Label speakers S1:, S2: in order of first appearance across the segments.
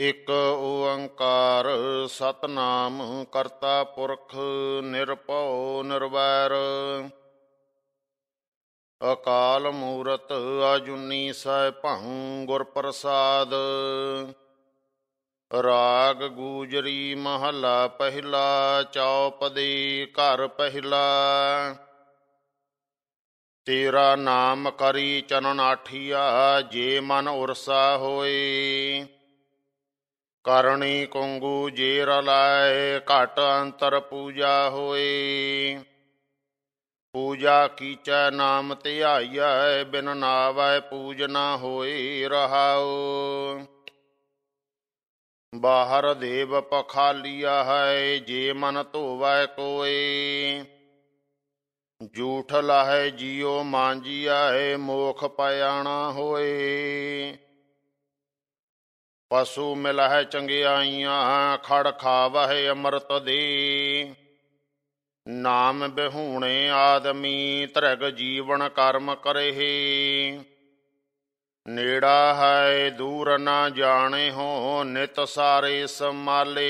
S1: ਇਕ ਓੰਕਾਰ ਸਤਨਾਮ ਕਰਤਾ ਪੁਰਖ ਨਿਰਭਉ ਨਿਰਵੈਰ ਅਕਾਲ ਮੂਰਤ ਅਜੁਨੀ ਸੈ ਭੰ ਗੁਰ ਪ੍ਰਸਾਦ ਰਾਗ ਗੂਜਰੀ ਮਹਲਾ ਪਹਿਲਾ ਚੌਪਦੀ ਘਰ ਪਹਿਲਾ ਤੇਰਾ ਨਾਮ ਕਰੀ ਚਨਨ ਆਠੀਆ ਜੇ ਮਨ ਉਰਸਾ ਹੋਏ ਕਰਣੀ ਕੁੰਗੂ ਜੇ ਰਲਾਏ ਘਟ ਅੰਤਰ ਪੂਜਾ ਹੋਏ ਪੂਜਾ ਕੀਚੈ ਨਾਮ ਧਿਆਈਐ ਬਿਨ ਨਾਵੈ ਪੂਜ ਨਾ ਹੋਈ ਰਹਾਉ ਬਾਹਰ ਦੇਵ ਪਖਾਲੀਆ ਹੈ ਜੇ ਮਨ ਧੋਵੈ ਕੋਈ ਝੂਠ ਲਾਹੈ ਜਿਉ ਮਾਂਜੀਆ ਹੈ ਮੋਖ ਪਿਆਣਾ ਹੋਏ ਪਸ਼ੂ ਮਿਲਹਿ ਚੰਗਿਆਈਆਂ ਖੜ ਖਾਵਹਿ ਅੰਮ੍ਰਿਤ ਦੀ ਨਾਮ ਬਹੂਣੇ ਆਦਮੀ ਧਰਗ ਜੀਵਨ ਕਰਮ ਕਰੇ ਨੇੜਾ ਹੈ ਦੂਰ ਨਾ ਜਾਣੇ ਹੋ ਨਿਤ ਸਾਰੇ ਸਮਾਲੇ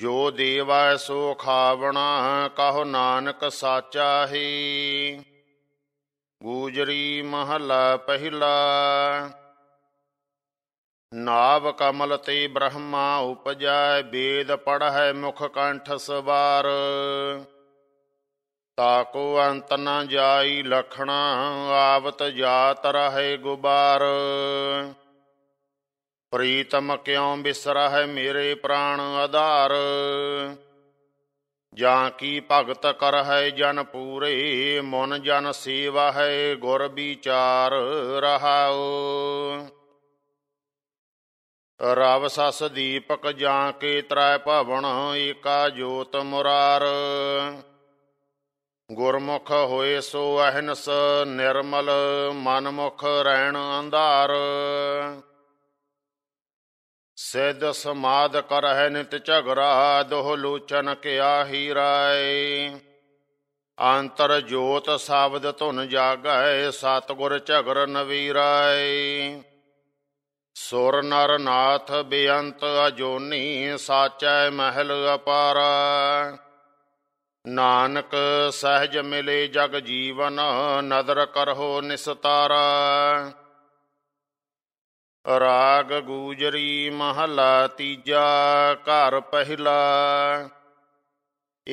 S1: ਜੋ ਦੇਵਾ ਸੋ ਖਾਵਣਾ ਕਹੋ ਨਾਨਕ ਸਾਚਾ ਹੀ ਗੂਜਰੀ ਮਹਲਾ ਪਹਿਲਾ ਨਾਵ ਕਮਲ ਤੇ ਬ੍ਰਹਮਾ ਉਪਜੈ ਵੇਦ ਹੈ ਮੁਖ ਕੰਠ ਸਵਾਰ ਤਾਕੋ ਅੰਤ ਨ ਜਾਈ ਲਖਣਾ ਆਵਤ ਜਾਤ ਰਹੇ ਗੁਬਾਰ ਪ੍ਰੀਤਮ ਕਿਉ ਹੈ ਮੇਰੇ ਪ੍ਰਾਣ ਆਧਾਰ ਜਾਂ ਕੀ ਭਗਤ ਕਰ ਹੈ ਜਨ ਪੂਰੇ ਮਨ ਜਨ ਸੇਵਾ ਹੈ ਗੁਰ ਵਿਚਾਰ ਰਹਾਓ ਰਵ ਸਸ ਦੀਪਕ ਜਾਂ ਕੇ ਤ੍ਰੈ ਭਵਨ ਏਕਾ ਜੋਤ ਮੁਰਾਰ ਗੁਰਮੁਖ ਹੋਏ ਸੋ ਅਹਨਸ ਨਿਰਮਲ ਮਨਮੁਖ ਰਹਿਣ ਅੰਧਾਰ ਸਿੱਧ ਸਮਾਦ ਕਰਹਿ ਨਿਤ ਝਗਰਾ ਦੋਹ ਲੋਚਨ ਕਿਆ ਰਾਏ ਅੰਤਰ ਜੋਤ ਸਾਬਦ ਧੁਨ ਜਾਗੈ ਸਤਗੁਰ ਝਗਰ ਨਵੀਰਾਏ ਸੁਰ ਨਰ ਨਾਥ ਬੇਅੰਤ ਅਜੋਨੀ ਸਾਚੈ ਮਹਿਲ ਅਪਾਰਾ ਨਾਨਕ ਸਹਿਜ ਮਿਲੇ ਜਗ ਜੀਵਨ ਨਦਰ ਕਰਹੋ ਨਿਸਤਾਰਾ ਰਾਗ ਗੂਜਰੀ ਮਹਲਾ ਤੀਜਾ ਘਰ ਪਹਿਲਾ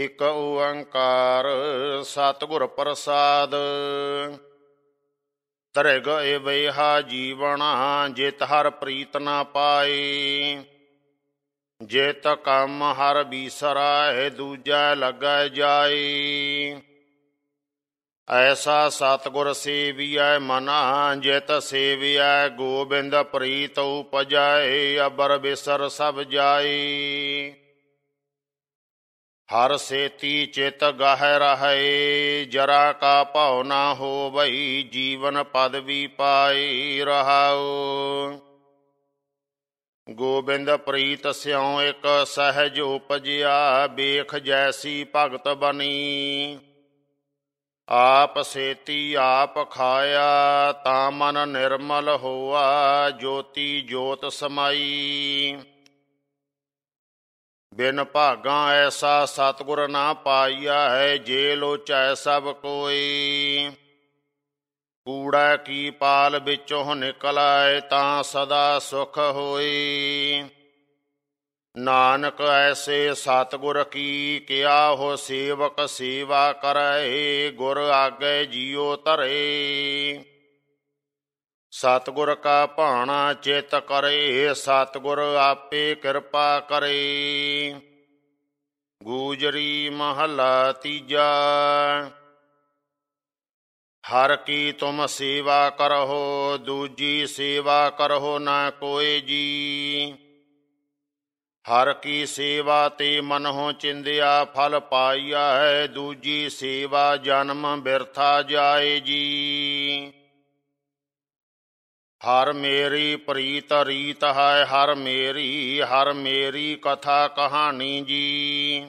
S1: ਇਕ ਓੰਕਾਰ ਸਤਿਗੁਰ ਪ੍ਰਸਾਦ ਤਰਗ ਏ ਵੇਹਾ ਜੀਵਣਾ ਜਿਤ ਹਰ ਪ੍ਰੀਤ ਨਾ ਪਾਏ ਜਿਤ ਕੰਮ ਹਰ ਬੀਸਰਾਏ ਦੂਜਾ ਲੱਗੈ ਜਾਏ ਐਸਾ ਸਤਗੁਰ ਸੇਵੀਐ ਮਨਾ ਜਿਤ ਸੇਵੀਐ ਗੋਬਿੰਦ ਪ੍ਰੀਤ ਉਪਜੈ ਅਬਰ ਬਿਸਰ ਸਭ ਜਾਏ ਹਰ ਸੇਤੀ ਚਿਤ ਗਹਿ ਰਹੈ ਜਰਾ ਕਾ ਭਉ ਨਾ ਹੋਵਈ ਜੀਵਨ ਪਦਵੀ ਪਾਈ ਰਹਾਉ ਗੋਬਿੰਦ ਪ੍ਰੀਤ ਸਿਉ ਇਕ ਸਹਿਜ ਉਪਜਿਆ ਬੇਖ ਜੈਸੀ ਭਗਤ ਬਣੀ ਆਪ ਸੇਤੀ ਆਪ ਖਾਇਆ ਤਾਂ ਮਨ ਨਿਰਮਲ ਹੋਆ ਜੋਤੀ ਜੋਤ ਸਮਾਈ ਬਿਨ ਭਾਗਾ ਐਸਾ ਸਤਗੁਰ ਨਾ ਪਾਈਆ ਹੈ ਜੇ ਲੋਚੈ ਸਭ ਕੋਈ ਕੂੜਾ ਕੀ ਪਾਲ ਵਿੱਚੋਂ ਨਿਕਲੈ ਤਾਂ ਸਦਾ ਸੁਖ ਹੋਈ ਨਾਨਕ ਐਸੇ ਸਤਗੁਰ ਕੀ ਕਿਆ ਹੋ ਸੇਵਕ ਸੇਵਾ ਕਰੈ ਗੁਰ ਆਗੇ ਜੀਉ ਤਰੇ ਸਤਗੁਰ ਕਾ ਭਾਣਾ ਚਿਤ ਕਰੇ ਸਤਗੁਰ ਆਪੇ ਕਿਰਪਾ ਕਰੇ ਗੂਜਰੀ ਮਹਲਾ ਤੀਜਾ ਹਰ ਕੀ ਤੁਮ ਸੇਵਾ ਕਰਹੋ ਦੂਜੀ ਸੇਵਾ ਕਰਹੋ ਨਾ ਕੋਈ ਜੀ ਹਰ ਕੀ ਸੇਵਾ ਤੇ ਮਨਹੁ ਚਿੰਦਿਆ ਫਲ ਪਾਈਆ ਹੈ ਦੂਜੀ ਸੇਵਾ ਜਨਮ ਬਿਰਥਾ ਜਾਏ ਜੀ ਹਰ ਮੇਰੀ ਪ੍ਰੀਤ ਰੀਤ ਹੈ ਹਰ ਮੇਰੀ ਹਰ ਮੇਰੀ ਕਥਾ ਕਹਾਣੀ ਜੀ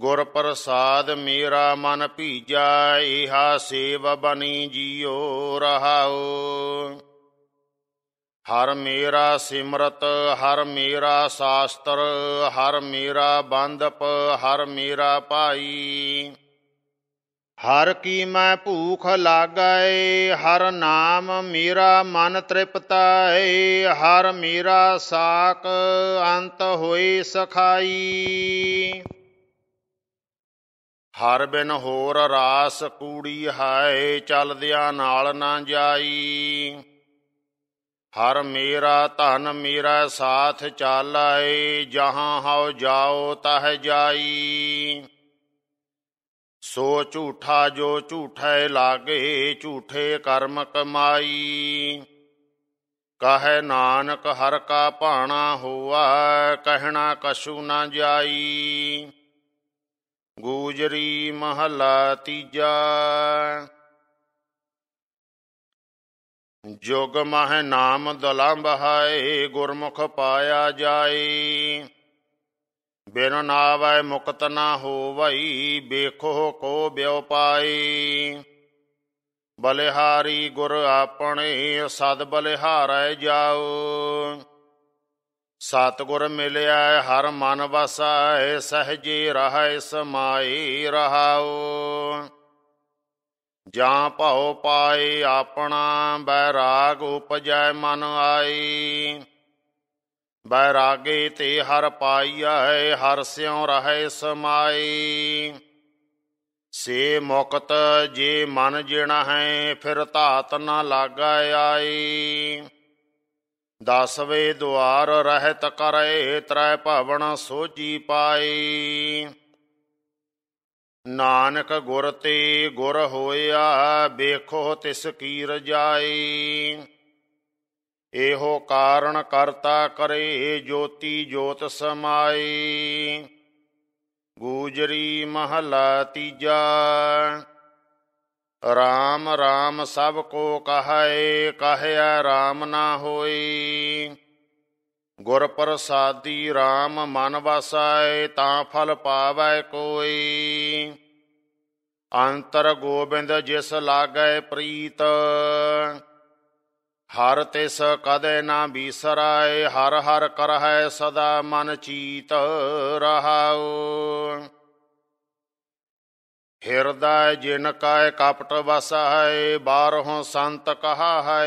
S1: ਗੁਰ ਪ੍ਰਸਾਦ ਮੇਰਾ ਮਨ ਭੀਜਾ ਇਹਾ ਸੇਵ ਬਣੀ ਜਿਉ ਰਹਾਉ ਹਰ ਮੇਰਾ ਸਿਮਰਤ ਹਰ ਮੇਰਾ ਸਾਸਤਰ ਹਰ ਮੇਰਾ ਬੰਦਪ ਹਰ ਮੇਰਾ ਭਾਈ ਹਰ ਕੀ ਮੈਂ ਭੂਖ ਲਾਗੈ ਹਰ ਨਾਮ ਮੇਰਾ ਮਨ ਤ੍ਰਿਪਤਾਏ ਹਰ ਮੇਰਾ ਸਾਕ ਅੰਤ ਹੋਈ ਸਖਾਈ ਹਰ ਬਿਨ ਹੋਰ ਰਾਸ ਕੂੜੀ ਹਾਏ ਚਲਦਿਆਂ ਨਾਲ ਨਾ ਜਾਈ ਹਰ ਮੇਰਾ ਧਨ ਮੇਰਾ ਸਾਥ ਚਾਲਾਏ ਜਹਾਂ ਹਉ ਜਾਓ ਤਹ ਜਾਈ ਸੋ ਝੂਠਾ ਜੋ ਝੂਠੇ ਲਾਗੇ ਝੂਠੇ ਕਰਮ ਕਮਾਈ ਕਹੈ ਨਾਨਕ ਹਰ ਕਾ ਭਾਣਾ ਹੋਆ ਕਹਿਣਾ ਕਛੂ ਨਾ ਜਾਈ ਗੂਜਰੀ ਮਹਲਾ ਤੀਜਾ ਜੋਗ ਮਹਿ ਨਾਮ ਦਲਾਂ ਬਹਾਏ ਗੁਰਮੁਖ ਪਾਇਆ ਜਾਏ ਬਿਨ ਨਾਵੈ ਮੁਕਤ ਨਾ ਹੋਵਈ ਬੇਖੋ ਕੋ ਬਿਉ ਪਾਈ ਬਲਿਹਾਰੀ ਗੁਰ ਆਪਣੇ ਸਦ ਬਲਿਹਾਰੈ ਜਾਉ ਗੁਰ ਮਿਲਿਆ ਹਰ ਮਨ ਵਸਾਇ ਸਹਜੇ ਰਹੈ ਸਮਾਈ ਰਹਾਉ ਜਾਂ ਭਉ ਪਾਏ ਆਪਣਾ ਬੈਰਾਗ ਉਪਜੈ ਮਨ ਆਈ ਬੈਰਾਗੇ ਤੇ ਹਰ ਪਾਈਐ ਹਰ ਸਿਉ ਰਹੈ ਸਮਾਈ ਸੇ ਮੁਕਤ ਜੇ ਮਨ ਜਿਣਾ ਹੈ ਫਿਰ ਧਾਤ ਨ ਲਾਗਾ ਆਈ ਦਸਵੇਂ ਦੁਆਰ ਰਹਿਤ ਕਰੇ ਤ੍ਰੈ ਭਵਨ ਸੋਜੀ ਪਾਈ ਨਾਨਕ ਗੁਰ ਤੇ ਗੁਰ ਹੋਇਆ ਵੇਖੋ ਤਿਸ ਕੀ ਰਜਾਈ ਇਹੋ ਕਾਰਣ ਕਰਤਾ ਕਰੇ ਜੋਤੀ ਜੋਤ ਸਮਾਈ ਗੂਜਰੀ ਮਹਲਾ ਤੀਜਾ RAM RAM ਸਭ ਕੋ ਕਹੈ ਕਹਿਆ RAM ਨਾ ਹੋਈ ਗੁਰ ਪ੍ਰਸਾਦੀ RAM ਮਨ ਵਸਾਏ ਤਾਂ ਫਲ ਪਾਵੈ ਕੋਈ ਅੰਤਰ ਗੋਬਿੰਦ ਜਿਸ ਲਾਗੈ ਪ੍ਰੀਤ ਹਰ ਤਿਸ ਕਦੇ ਨਾ ਬੀਸਰਾਏ ਹਰ ਹਰ ਕਰਹਿ ਸਦਾ ਮਨ ਚੀਤ ਰਹਾਉ ਹਿਰਦੈ ਜਿਨ ਕਾਇ ਕਪਟ ਵਸਾਏ ਹੈ ਬਾਹਰੋਂ ਸੰਤ ਕਹਾ ਹੈ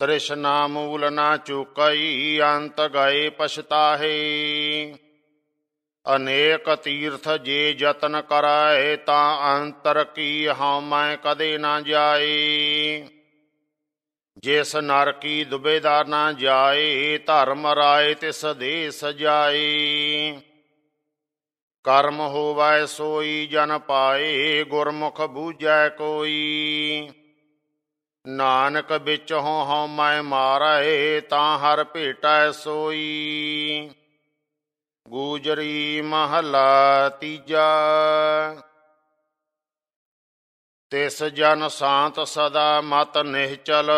S1: ਤ੍ਰਿਸ਼ਨਾ ਮੂਲ ਨਾ ਚੁਕਈ ਅੰਤ ਗਏ ਪਛਤਾਹੇ ਅਨੇਕ ਤੀਰਥ ਜੇ ਯਤਨ ਕਰੈ ਤਾਂ ਅੰਤਰ ਕੀ ਹਉ ਮੈਂ ਕਦੇ ਨਾ ਜਾਈ ਜਿਸ ਨਰ ਕੀ ਦੁਬੇਦਾਰ ਨਾ ਜਾਏ ਧਰਮ ਰਾਏ ਤਿਸ ਦੇ ਸਜਾਈ ਕਰਮ ਹੋਵੈ ਸੋਈ ਜਨ ਪਾਏ ਗੁਰਮੁਖ ਬੂਝੈ ਕੋਈ ਨਾਨਕ ਵਿੱਚ ਹਉ ਹਉ ਮੈਂ ਮਾਰੈ ਤਾਂ ਹਰ ਭੇਟੈ ਸੋਈ ਗੂਜਰੀ ਮਹਲਾ ਤੀਜਾ ਤਿਸ ਜਨ ਸਾੰਤ ਸਦਾ ਮਤ ਨਿਹਚਲ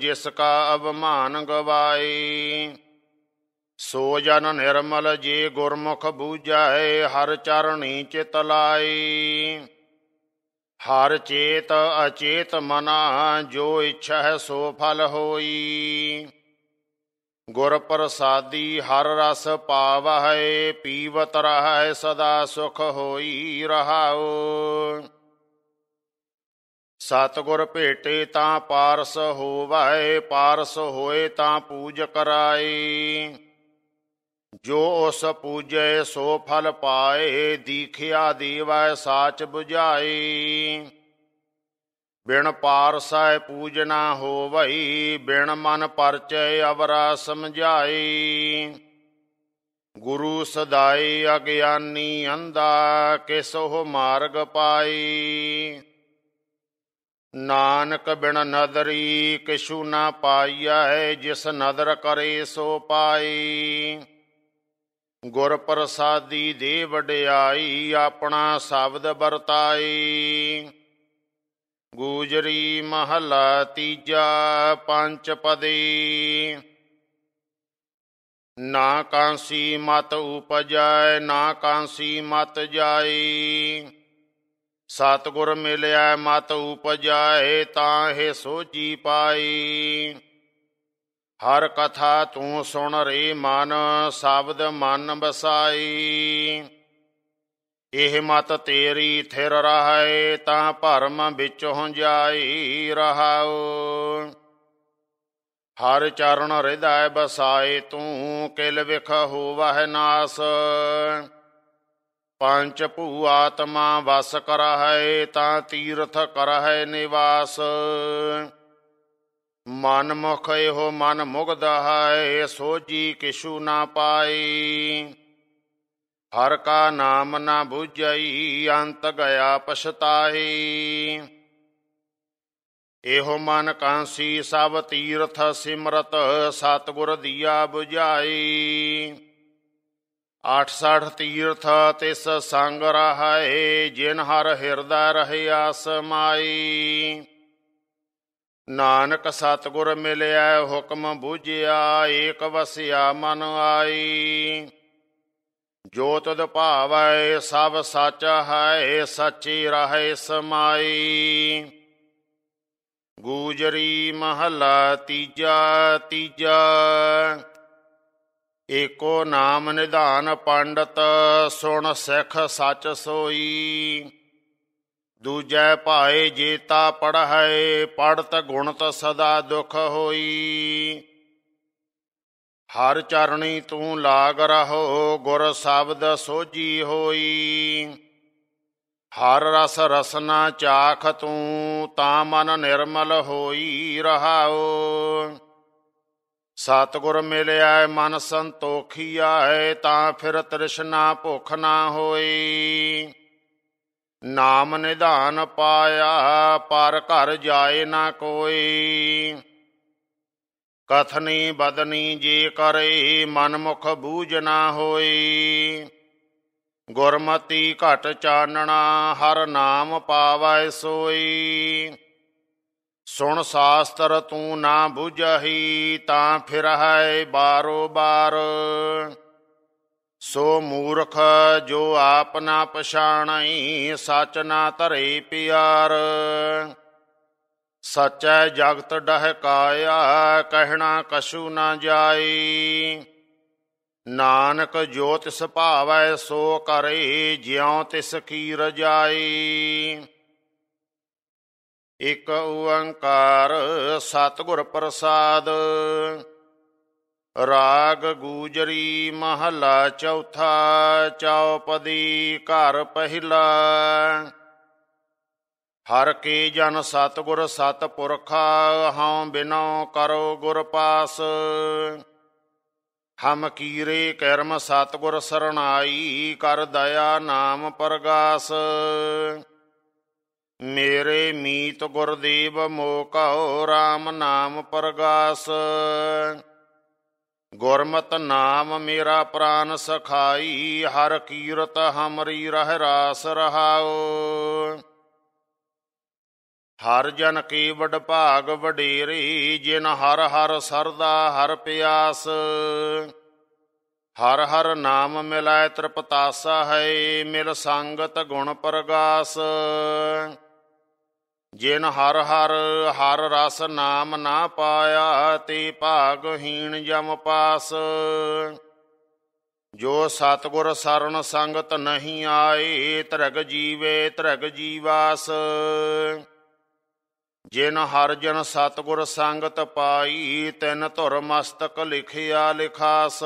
S1: ਜਿਸ ਕਾ ਅਵਮਾਨ ਗਵਾਈ ਸੋ ਜਨ ਨਿਰਮਲ ਜੀ ਗੁਰਮੁਖ ਬੂਝੈ ਹਰ ਚਰਣੀ ਚਿਤ ਲਾਈ ਹਰ ਚੇਤ ਅਚੇਤ ਮਨਾ ਜੋ ਇੱਛਾ ਹੈ ਸੋ ਫਲ ਹੋਈ ਗੁਰ ਪ੍ਰਸਾਦੀ ਹਰ ਰਸ ਪਾਵਹਿ ਪੀਵਤ ਰਹੈ ਸਦਾ ਸੁਖ ਹੋਈ ਰਹਾਉ ਸਤਗੁਰ ਭੇਟੇ ਤਾਂ ਪਾਰਸ ਹੋਵੈ ਪਾਰਸ ਹੋਏ ਤਾਂ ਪੂਜ ਕਰਾਈ ਜੋ ਉਸ ਪੂਜੈ ਸੋ ਫਲ ਪਾਏ ਦੀਖਿਆ ਦੀਵੈ ਸਾਚ 부ਝਾਈ ਬਿਨ ਪਾਰਸੈ ਪੂਜਨਾ ਹੋਵਈ ਬਿਨ ਮਨ ਪਰਚੈ ਅਵਰਾ ਸਮਝਾਈ ਗੁਰੂ ਸਦਾਈ ਅਗਿਆਨੀ ਅੰਦਾ ਉਹ ਮਾਰਗ ਪਾਈ ਨਾਨਕ ਬਿਨ ਨਦਰੀ ਕਿਛੂ ਨਾ ਪਾਈਆ ਹੈ ਜਿਸ ਨਦਰ ਕਰੇ ਸੋ ਪਾਈ ਗੁਰ ਪ੍ਰਸਾਦੀ ਦੇ ਵਡਿਆਈ ਆਪਣਾ ਸ਼ਬਦ ਵਰਤਾਈ ਗੂਜਰੀ ਮਹਲਾ ਤੀਜਾ ਪੰਜ ਪਦੇ ਨਾ ਕਾਂਸੀ ਮਤ ਉਪਜੈ ਨਾ ਕਾਂਸੀ ਮਤ ਜਾਏ ਸਤਗੁਰ ਮਿਲਿਆ ਮਤ ਉਪਜਾਏ ਤਾਂ ਹੈ ਸੋਜੀ ਪਾਈ ਹਰ ਕਥਾ ਤੂੰ ਸੁਣ ਰੇ ਮਨ ਸ਼ਬਦ ਮਨ ਬਸਾਈ ਇਹ ਮਤ ਤੇਰੀ ਥਿਰ ਰਹੇ ਤਾਂ ਭਰਮ ਵਿੱਚ ਵਿੱਚੋਂ ਜਾਈ ਰਹਾਉ ਹਰ ਚਰਨ ਰਿਦਾਇ ਬਸਾਏ ਤੂੰ ਕਿਲ ਵਿਖ ਹੋਵਹਿ ਨਾਸ ਪੰਚ ਭੂ ਆਤਮਾ ਵਸ ਕਰਹਿ ਤਾਂ ਤੀਰਥ ਕਰਹਿ ਨਿਵਾਸ ਮਨ ਮੁਖ ਇਹੋ ਮਨ ਮੁਗਦਾ ਹੈ ਸੋਜੀ ਕਿਛੂ ਨਾ ਪਾਈ ਹਰ ਕਾ ਨਾਮ ਨਾ ਬੁਝਾਈ ਅੰਤ ਗਿਆ ਪਛਤਾਈ ਇਹੋ ਮਨ ਕਾਂਸੀ ਸਭ ਤੀਰਥ ਸਿਮਰਤ ਸਤਗੁਰ ਦੀਆ ਬੁਝਾਈ 86 ਤੀਰਥ ਤਿਸ ਸੰਗ ਰਹਾਏ ਜਿਨ ਹਰ ਹਿਰਦਾ ਰਹਿਆ ਸਮਾਈ ਨਾਨਕ ਸਤਗੁਰ ਮਿਲਿਆ ਹੁਕਮ ਬੁਝਿਆ ਏਕ ਵਸਿਆ ਮਨ ਆਈ ਜੋ ਤਦ ਭਾਵੈ ਸਭ ਸੱਚ ਹੈ ਸੱਚੀ ਰਹੈ ਸਮਾਈ ਗੂਜਰੀ ਮਹਲਾ ਤੀਜਾ ਤੀਜਾ ਏਕੋ ਨਾਮ ਨਿਧਾਨ ਪੰਡਤ ਸੁਣ ਸਿੱਖ ਸੱਚ ਸੋਈ ਦੂਜੈ ਭਾਏ ਜੀਤਾ ਪੜਹੈ ਪੜਤ ਗੁਣਤ ਸਦਾ ਦੁਖ ਹੋਈ ਹਰ ਚਰਣੀ ਤੂੰ ਲਾਗ ਰਹੋ ਗੁਰ ਸ਼ਬਦ ਸੋਜੀ ਹੋਈ ਹਰ ਰਸ ਰਸਨਾ ਚਾਖ ਤੂੰ ਤਾਂ ਮਨ ਨਿਰਮਲ ਹੋਈ ਰਹਾਓ ਸਤਗੁਰ ਮਿਲਿਆ ਮਨ ਸੰਤੋਖੀ ਆਏ ਤਾਂ ਫਿਰ ਤ੍ਰਿਸ਼ਨਾ ਭੁਖ ਨਾ ਹੋਈ ਨਾਮ ਨਿਧਾਨ ਪਾਇਆ ਪਰ ਘਰ ਜਾਏ ਨਾ ਕੋਈ ਕਥਨੀ ਬਦਨੀ ਜੇ ਕਰੇ ਮਨਮੁਖ ਬੂਝ ਨਾ ਹੋਈ ਗੁਰਮਤੀ ਘਟ ਚਾਨਣਾ ਹਰ ਨਾਮ ਪਾਵੈ ਸੋਈ ਸੁਣ ਸਾਸਤਰ ਤੂੰ ਨਾ ਬੁਝਹੀ ਤਾਂ ਫਿਰ ਹੈ ਬਾਰੋ ਬਾਰ ਸੋ ਮੂਰਖ ਜੋ ਆਪ ਨਾ ਪਛਾਣਈ ਸਚ ਨਾ ਧਰੇ ਪਿਆਰ ਸਚੈ ਜਗਤ ਡਹਿ ਕਾਇਆ ਕਹਿਣਾ ਕਛੂ ਨਾ ਜਾਈ ਨਾਨਕ ਜੋਤ ਸੁਭਾਵੈ ਸੋ ਕਰੇ ਜਿਉ ਤਿਸ ਕੀ ਰਜਾਈ ਇਕ ਓੰਕਾਰ ਸਤਗੁਰ ਪ੍ਰਸਾਦ ਰਾਗ ਗੂਜਰੀ ਮਹਲਾ ਚੌਥਾ ਚੌਪਦੀ ਘਰ ਪਹਿਲਾ ਹਰ ਕੀ ਜਨ ਸਤਗੁਰ ਸਤ ਪੁਰਖ ਹਉ ਬਿਨੋ ਕਰੋ ਗੁਰ ਪਾਸ ਹਮ ਕੀਰੇ ਕਰਮ ਸਤਗੁਰ ਸਰਣਾਈ ਕਰ ਦਇਆ ਨਾਮ ਪਰਗਾਸ ਮੇਰੇ ਮੀਤ ਗੁਰਦੀਵ ਮੋਕਾਉ RAM ਨਾਮ ਪਰਗਾਸ ਗੁਰਮਤ ਨਾਮ ਮੇਰਾ ਪ੍ਰਾਨ ਸਖਾਈ ਹਰ ਕੀਰਤ ਹਮਰੀ ਰਹਿ ਰਾਸ ਰਹਾਓ ਹਰ ਜਨ ਕੀ ਵਡ ਭਾਗ ਵਡੇਰੀ ਜਿਨ ਹਰ ਹਰ ਸਰਦਾ ਹਰ ਪਿਆਸ ਹਰ ਹਰ ਨਾਮ ਮਿਲਾਇ ਤ੍ਰਿਪਤਾਸਾ ਹੈ ਮਿਲ ਸੰਗਤ ਗੁਣ ਪ੍ਰਗਾਸ ਜਿਨ ਹਰ ਹਰ ਹਰ ਰਸ ਨਾਮ ਨਾ ਪਾਇਆ ਤੇ ਹੀਣ ਜਮ ਪਾਸ ਜੋ ਸਤਗੁਰ ਸਰਣ ਸੰਗਤ ਨਹੀਂ ਆਏ ਤਰਗ ਜੀਵੇ ਤਰਗ ਜੀਵਾਸ ਜਿਨ ਹਰ ਜਨ ਸਤਗੁਰ ਸੰਗਤ ਪਾਈ ਤਿਨ ਧੁਰ ਮਸਤਕ ਲਿਖਿਆ ਲਿਖਾਸ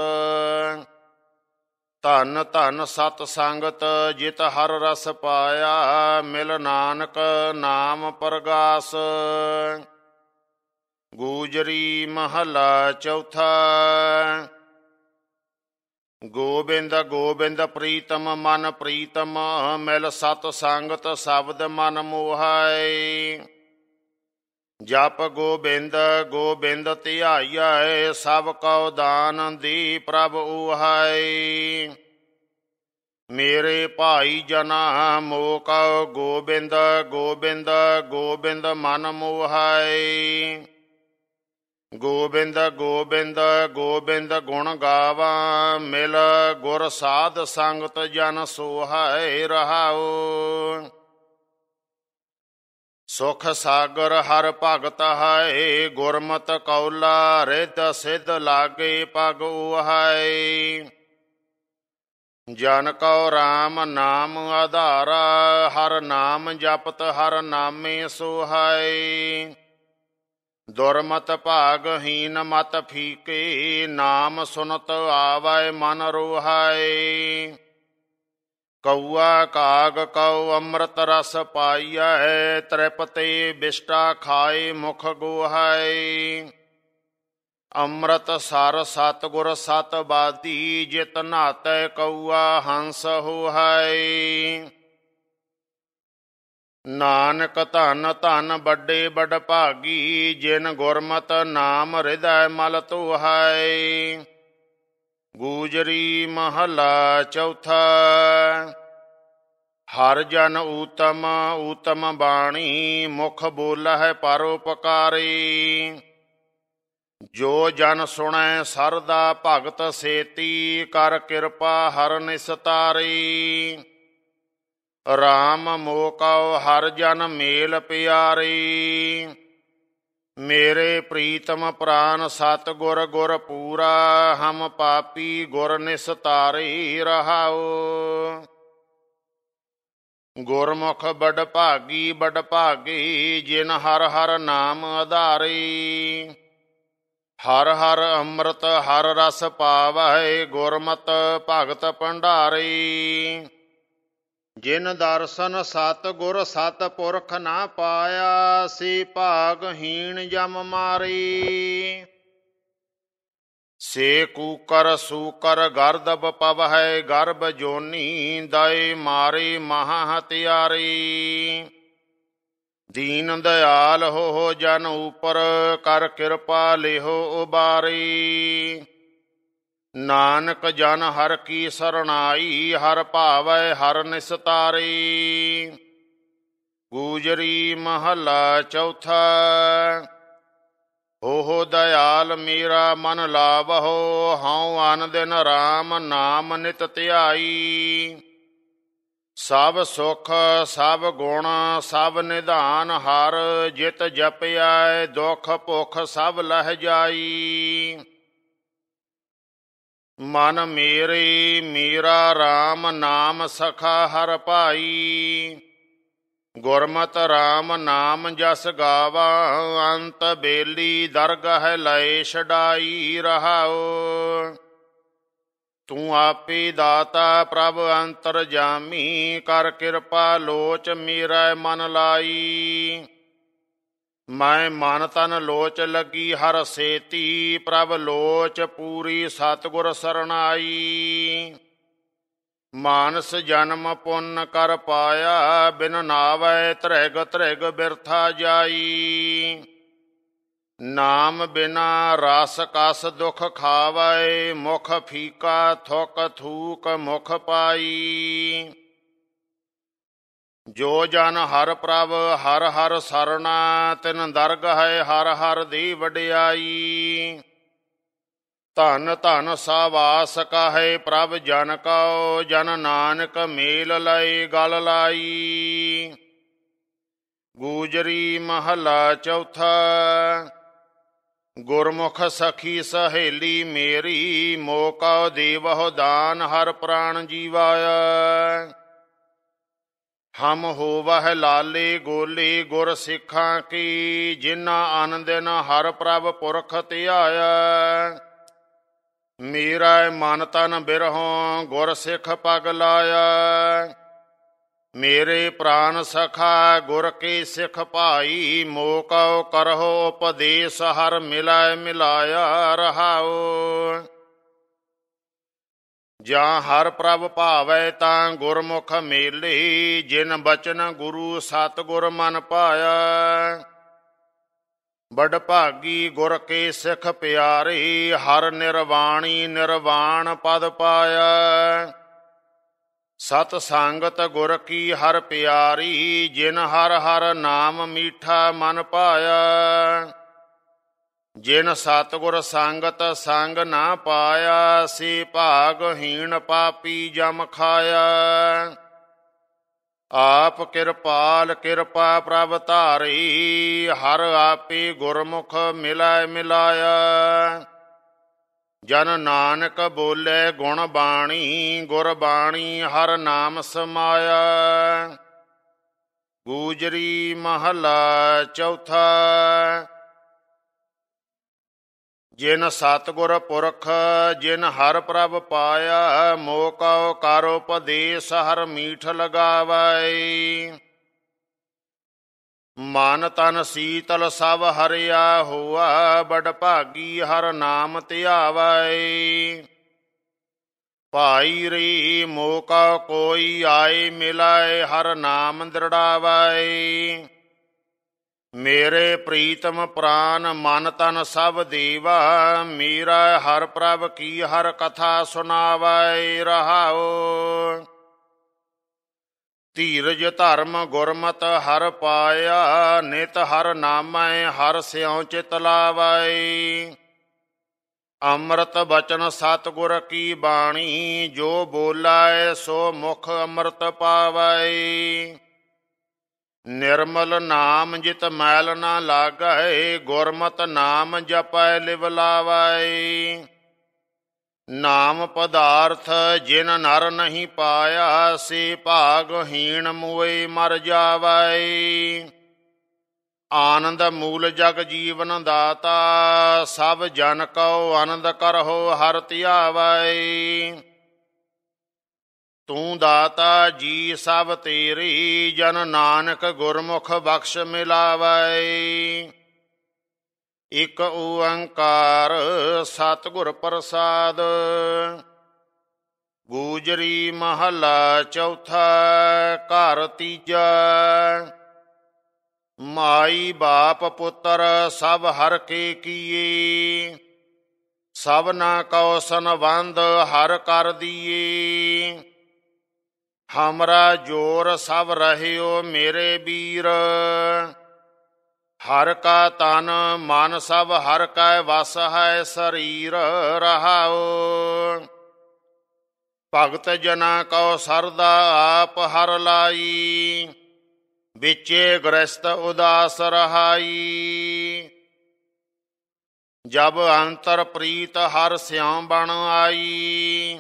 S1: ਧਨ ਧਨ ਸਤ ਸੰਗਤ ਜਿਤ ਹਰ ਰਸ ਪਾਇਆ ਮਿਲ ਨਾਨਕ ਨਾਮ ਪ੍ਰਗਾਸ ਗੂਜਰੀ ਮਹਲਾ ਚੌਥਾ ਗੋਬਿੰਦ ਗੋਬਿੰਦ ਪ੍ਰੀਤਮ ਮਨ ਪ੍ਰੀਤਮ ਮਿਲ ਸਤ ਸੰਗਤ ਸ਼ਬਦ ਮਨ ਮੋਹਾਏ ਜਪ ਗੋਬਿੰਦ ਗੋਬਿੰਦ ਧਿਆਈਐ ਸਭ ਕਉ ਦਾਨ ਦੀ ਪ੍ਰਭ ਉਹਾਈ ਮੇਰੇ ਭਾਈ ਜਨਾ ਮੋਕ ਗੋਬਿੰਦ ਗੋਬਿੰਦ ਗੋਬਿੰਦ ਮਨ ਮੋਹਾਈ ਗੋਬਿੰਦ ਗੋਬਿੰਦ ਗੋਬਿੰਦ ਗੁਣ ਗਾਵਾ ਮਿਲ ਗੁਰ ਸਾਧ ਸੰਗਤ ਜਨ ਸੋਹਾਇ ਰਹਾਓ ਸੁਖ ਸਾਗਰ ਹਰ ਭਗਤ ਹੈ ਗੁਰਮਤ ਕੌਲਾ ਰਿਤ ਸਿਧ ਲਾਗੇ ਪਗਉ ਹੈ ਜਨ ਕਉ RAM ਨਾਮ ਆਧਾਰ ਹਰ ਨਾਮ ਜਪਤ ਹਰ ਨਾਮੇ ਸੁਹਾਈ ਦੁਰਮਤ ਭਾਗਹੀਨ ਮਤ ਫੀਕੇ ਨਾਮ ਸੁਨਤ ਆਵੈ ਮਨ ਰੋਹਾਈ ਕਉਆ ਕਾਗ ਕਉ ਅੰਮ੍ਰਿਤ ਰਸ ਪਾਈਐ ਹੈ ਤ੍ਰਿਪਤੇ ਬਿਸ਼ਟਾ ਖਾਏ ਮੁਖ ਗੋਹਾਈ ਅੰਮ੍ਰਿਤ ਸਰ ਸਤ ਗੁਰ ਸਤ ਬਾਦੀ ਜਿਤ ਨਾਤੈ ਕਉਆ ਹੰਸ ਹੋਹਾਈ ਨਾਨਕ ਧਨ ਧਨ ਵੱਡੇ ਵੱਡ ਭਾਗੀ ਜਿਨ ਗੁਰਮਤ ਨਾਮ ਹਿਰਦੈ ਮਲ ਤੋਹਾਈ ਗੂਜਰੀ ਮਹਲਾ ਚੌਥਾ ਹਰ ਜਨ ਊਤਮ ਊਤਮ ਬਾਣੀ ਮੁਖ ਬੋਲਹਿ ਪਰਉਪਕਾਰੀ ਜੋ ਜਨ ਸੁਣੈ ਸਰਦਾ ਭਗਤ ਸੇਤੀ ਕਰ ਕਿਰਪਾ ਹਰ ਨਿਸਤਾਰੀ RAM ਮੋਕਉ ਹਰ ਜਨ ਮੇਲ ਪਿਆਰੀ ਮੇਰੇ ਪ੍ਰੀਤਮ ਪ੍ਰਾਨ ਸਤ ਗੁਰ ਗੁਰ ਪੂਰਾ ਹਮ ਪਾਪੀ ਗੁਰ ਨਿਸਤਾਰੇ ਰਹਾਉ ਗੁਰਮੁਖ ਬੜ ਭਾਗੀ ਬੜ ਭਾਗੀ ਜਿਨ ਹਰ ਹਰ ਨਾਮ ਆਧਾਰੇ ਹਰ ਹਰ ਅੰਮ੍ਰਿਤ ਹਰ ਰਸ ਪਾਵੈ ਗੁਰਮਤ ਭਗਤ ਭੰਡਾਰੇ ਜਿਨ ਦਰਸ਼ਨ ਸਤ ਗੁਰ ਸਤ ਪੁਰਖ ਨਾ ਪਾਇਆ ਸੀ ਭਾਗਹੀਣ ਜਮ ਮਾਰੀ ਸੇ ਕੂਕਰ ਸੂਕਰ ਗਰਦਬ ਪਵ ਹੈ ਗਰਬ ਜੋਨੀ ਦਏ ਮਾਰੀ ਮਹਾ ਹਤਿਆਰੀ ਦੀਨ ਦਿਆਲ ਹੋ ਜਨ ਉਪਰ ਕਰ ਕਿਰਪਾ ਲਿਹੋ ਉਬਾਰੀ ਨਾਨਕ ਜਨ ਹਰ ਕੀ ਸਰਣਾਈ ਹਰ ਭਾਵੈ ਹਰ ਨਿਸਤਾਰੇ ਗੂਜਰੀ ਮਹਲਾ ਚੌਥਾ ਓਹ ਦਇਆਲ ਮੇਰਾ ਮਨ ਲਾਵਹੋ ਹਉ ਆਨ ਦਿਨ ਰਾਮ ਨਾਮ ਨਿਤ ਧਿਆਈ ਸਭ ਸੁਖ ਸਭ ਗੁਣ ਸਭ ਨਿਧਾਨ ਹਰ ਜਿਤ ਜਪਿਆ ਦੁਖ ਭੁਖ ਸਭ ਲਹਿ ਜਾਈ ਮਨ ਮੇਰੇ ਮੀਰਾ RAM ਨਾਮ ਸਖਾ ਹਰ ਭਾਈ ਗੁਰਮਤ RAM ਨਾਮ ਜਸ ਗਾਵਾ ਅੰਤ ਬੇਲੀ ਹੈ ਲੈ ਛਡਾਈ ਰਹਾਓ ਤੂੰ ਆਪੇ ਦਾਤਾ ਪ੍ਰਭ ਅੰਤਰ ਜਾਮੀ ਕਰ ਕਿਰਪਾ ਲੋਚ ਮੀਰਾ ਮਨ ਲਾਈ ਮੈਂ ਮਨ ਤਨ ਲੋਚ ਲੱਗੀ ਹਰ ਸੇਤੀ ਪ੍ਰਭ ਲੋਚ ਪੂਰੀ ਸਤਗੁਰ ਸਰਣਾਈ ਮਾਨਸ ਜਨਮ ਪੁੰਨ ਕਰ ਪਾਇਆ ਬਿਨ ਨਾਵੈ ਤ੍ਰਿਗ ਤ੍ਰਿਗ ਬਿਰਥਾ ਜਾਈ ਨਾਮ ਬਿਨਾ ਰਸ ਕਸ ਦੁਖ ਖਾਵੈ ਮੁਖ ਫੀਕਾ ਥੁਕ ਥੂਕ ਮੁਖ ਪਾਈ ਜੋ ਜਨ ਹਰ ਪ੍ਰਭ ਹਰ ਹਰ ਸਰਣਾ ਤਿਨ ਦਰਗ ਹੈ ਹਰ ਹਰ ਦੀ ਵਡਿਆਈ ਧਨ ਧਨ ਸਵਾਸ ਕਹੈ ਪ੍ਰਭ ਜਨ ਕਉ ਜਨ ਨਾਨਕ ਮੇਲ ਲਈ ਗਲ ਲਾਈ ਗੂਜਰੀ ਮਹਲਾ ਚੌਥਾ ਗੁਰਮੁਖ ਸਖੀ ਸਹੇਲੀ ਮੇਰੀ ਮੋਕਾ ਦੇਵਹੁ ਦਾਨ ਹਰ ਪ੍ਰਾਣ ਜੀਵਾਇਆ ਹਮ ਹੋਵਹ ਲਾਲੀ ਗੋਲੀ ਗੁਰ ਸਿੱਖਾਂ ਕੀ ਜਿਨ੍ਹਾਂ ਆਨੰਦਨ ਹਰ ਪ੍ਰਭ ਪੁਰਖ ਧਿਆਇ ਮੇਰਾ ਮਨ ਤਨ ਬਿਰਹੋਂ ਗੁਰ ਸਿੱਖ ਪਗ ਲਾਇ ਮੇਰੇ ਪ੍ਰਾਨ ਸਖਾ ਗੁਰ ਕੀ ਸਿੱਖ ਭਾਈ ਮੋਕਉ ਕਰਹੁ ਉਪਦੇਸ ਹਰ ਮਿਲਾਇ ਮਿਲਾਇ ਰਹਾਓ ਜਾਂ ਹਰ ਪ੍ਰਭ ਭਾਵੈ ਤਾਂ ਗੁਰਮੁਖ ਮੇਲੇ ਜਿਨ ਬਚਨ ਗੁਰੂ ਸਤਗੁਰ ਮਨ ਪਾਇਆ ਬੜ ਭਾਗੀ ਗੁਰ ਕੇ ਸਿੱਖ ਪਿਆਰੇ ਹਰ ਨਿਰਵਾਣੀ ਨਿਰਵਾਣ ਪਦ ਪਾਇਆ ਸਤ ਸੰਗਤ ਗੁਰ ਕੀ ਹਰ ਪਿਆਰੀ ਜਿਨ ਹਰ ਹਰ ਨਾਮ ਮੀਠਾ ਮਨ ਪਾਇਆ ਜਿਨ ਸਤਗੁਰ ਸੰਗਤ ਸੰਗ ਨਾ ਪਾਇਆ ਸੀ ਭਾਗ ਹੀਣ ਪਾਪੀ ਜਮ ਖਾਇਆ ਆਪ ਕਿਰਪਾਲ ਕਿਰਪਾ ਪ੍ਰਭ ਧਾਰੀ ਹਰ ਆਪੇ ਗੁਰਮੁਖ ਮਿਲਾਇ ਮਿਲਾਇਆ ਜਨ ਨਾਨਕ ਬੋਲੇ ਗੁਣ ਬਾਣੀ ਗੁਰ ਬਾਣੀ ਹਰ ਨਾਮ ਸਮਾਇਆ ਗੂਜਰੀ ਮਹਲਾ ਚੌਥਾ ਜਿਨ ਸਤਗੁਰ ਪੁਰਖ ਜਿਨ ਹਰ ਪ੍ਰਭ ਪਾਇਆ ਕਉ ਕਰ ਉਪਦੇਸ ਹਰ ਮੀਠ ਲਗਾਵੈ ਮਨ ਤਨ ਸੀਤਲ ਸਭ ਹਰਿਆ ਹੋਆ ਬੜ ਭਾਗੀ ਹਰ ਨਾਮ ਧਿਆਵੈ ਭਾਈ ਰੀ ਮੋਕਾ ਕੋਈ ਆਏ ਮਿਲਾਏ ਹਰ ਨਾਮ ਦਰੜਾਵੈ ਮੇਰੇ ਪ੍ਰੀਤਮ ਪ੍ਰਾਨ ਮਨ ਤਨ ਸਭ ਦੇਵਾ ਮੀਰਾ ਹਰ ਪ੍ਰਭ ਕੀ ਹਰ ਕਥਾ ਸੁਨਾਵੈ ਰਹਾਓ ਧੀਰਜ ਧਰਮ ਗੁਰਮਤ ਹਰ ਪਾਇਆ ਨਿਤ ਹਰ ਨਾਮੈ ਹਰ ਸਿਉ ਚਿਤ ਲਾਵੈ ਅੰਮ੍ਰਿਤ ਬਚਨ ਸਤਗੁਰ ਕੀ ਬਾਣੀ ਜੋ ਬੋਲਾਏ ਸੋ ਮੁਖ ਅੰਮ੍ਰਿਤ ਪਾਵੈ ਨਿਰਮਲ ਨਾਮ ਜਿਤ ਮੈਲ ਨਾ ਲਾਗੈ ਗੁਰਮਤ ਨਾਮ ਜਪੈ ਲਿਵ ਲਾਵੈ ਨਾਮ ਪਦਾਰਥ ਜਿਨ ਨਰ ਨਹੀਂ ਪਾਇਆ ਸੇ ਹੀਣ ਮੁਏ ਮਰ ਜਾਵੈ ਆਨੰਦ ਮੂਲ ਜਗ ਜੀਵਨ ਦਾਤਾ ਸਭ ਜਨ ਕਉ ਆਨੰਦ ਕਰਹੁ ਹਰਿ ਧਿਆਵੈ ਤੂੰ ਦਾਤਾ ਜੀ ਸਭ ਤੇਰੀ ਜਨ ਨਾਨਕ ਗੁਰਮੁਖ ਬਖਸ਼ ਮਿਲਾਵੈ ਇਕ ਓੰਕਾਰ ਸਤਿਗੁਰ ਪ੍ਰਸਾਦ ਗੂਜਰੀ ਮਹਲਾ ਚੌਥਾ ਘਰ ਤੀਜਾ ਮਾਈ ਬਾਪ ਪੁੱਤਰ ਸਭ ਹਰ ਕੇ ਕੀਏ ਸਭ ਨਾ ਕਉ ਸੰਵੰਦ ਹਰ ਕਰ ਦੀਏ ਹਮਰਾ ਜੋਰ ਸਭ ਰਹਿਓ ਮੇਰੇ ਵੀਰ ਹਰ ਕਾ ਤਨ ਮਨ ਸਭ ਹਰ ਕੈ ਵਸ ਹੈ ਸਰੀਰ ਰਹਾਓ ਭਗਤ ਜਨਾ ਕਉ ਸਰਦਾ ਆਪ ਹਰ ਲਾਈ ਵਿਚੇ ਗ੍ਰਸਤ ਉਦਾਸ ਰਹਾਈ ਜਬ ਅੰਤਰ ਪ੍ਰੀਤ ਹਰ ਸਿਉ ਬਣ ਆਈ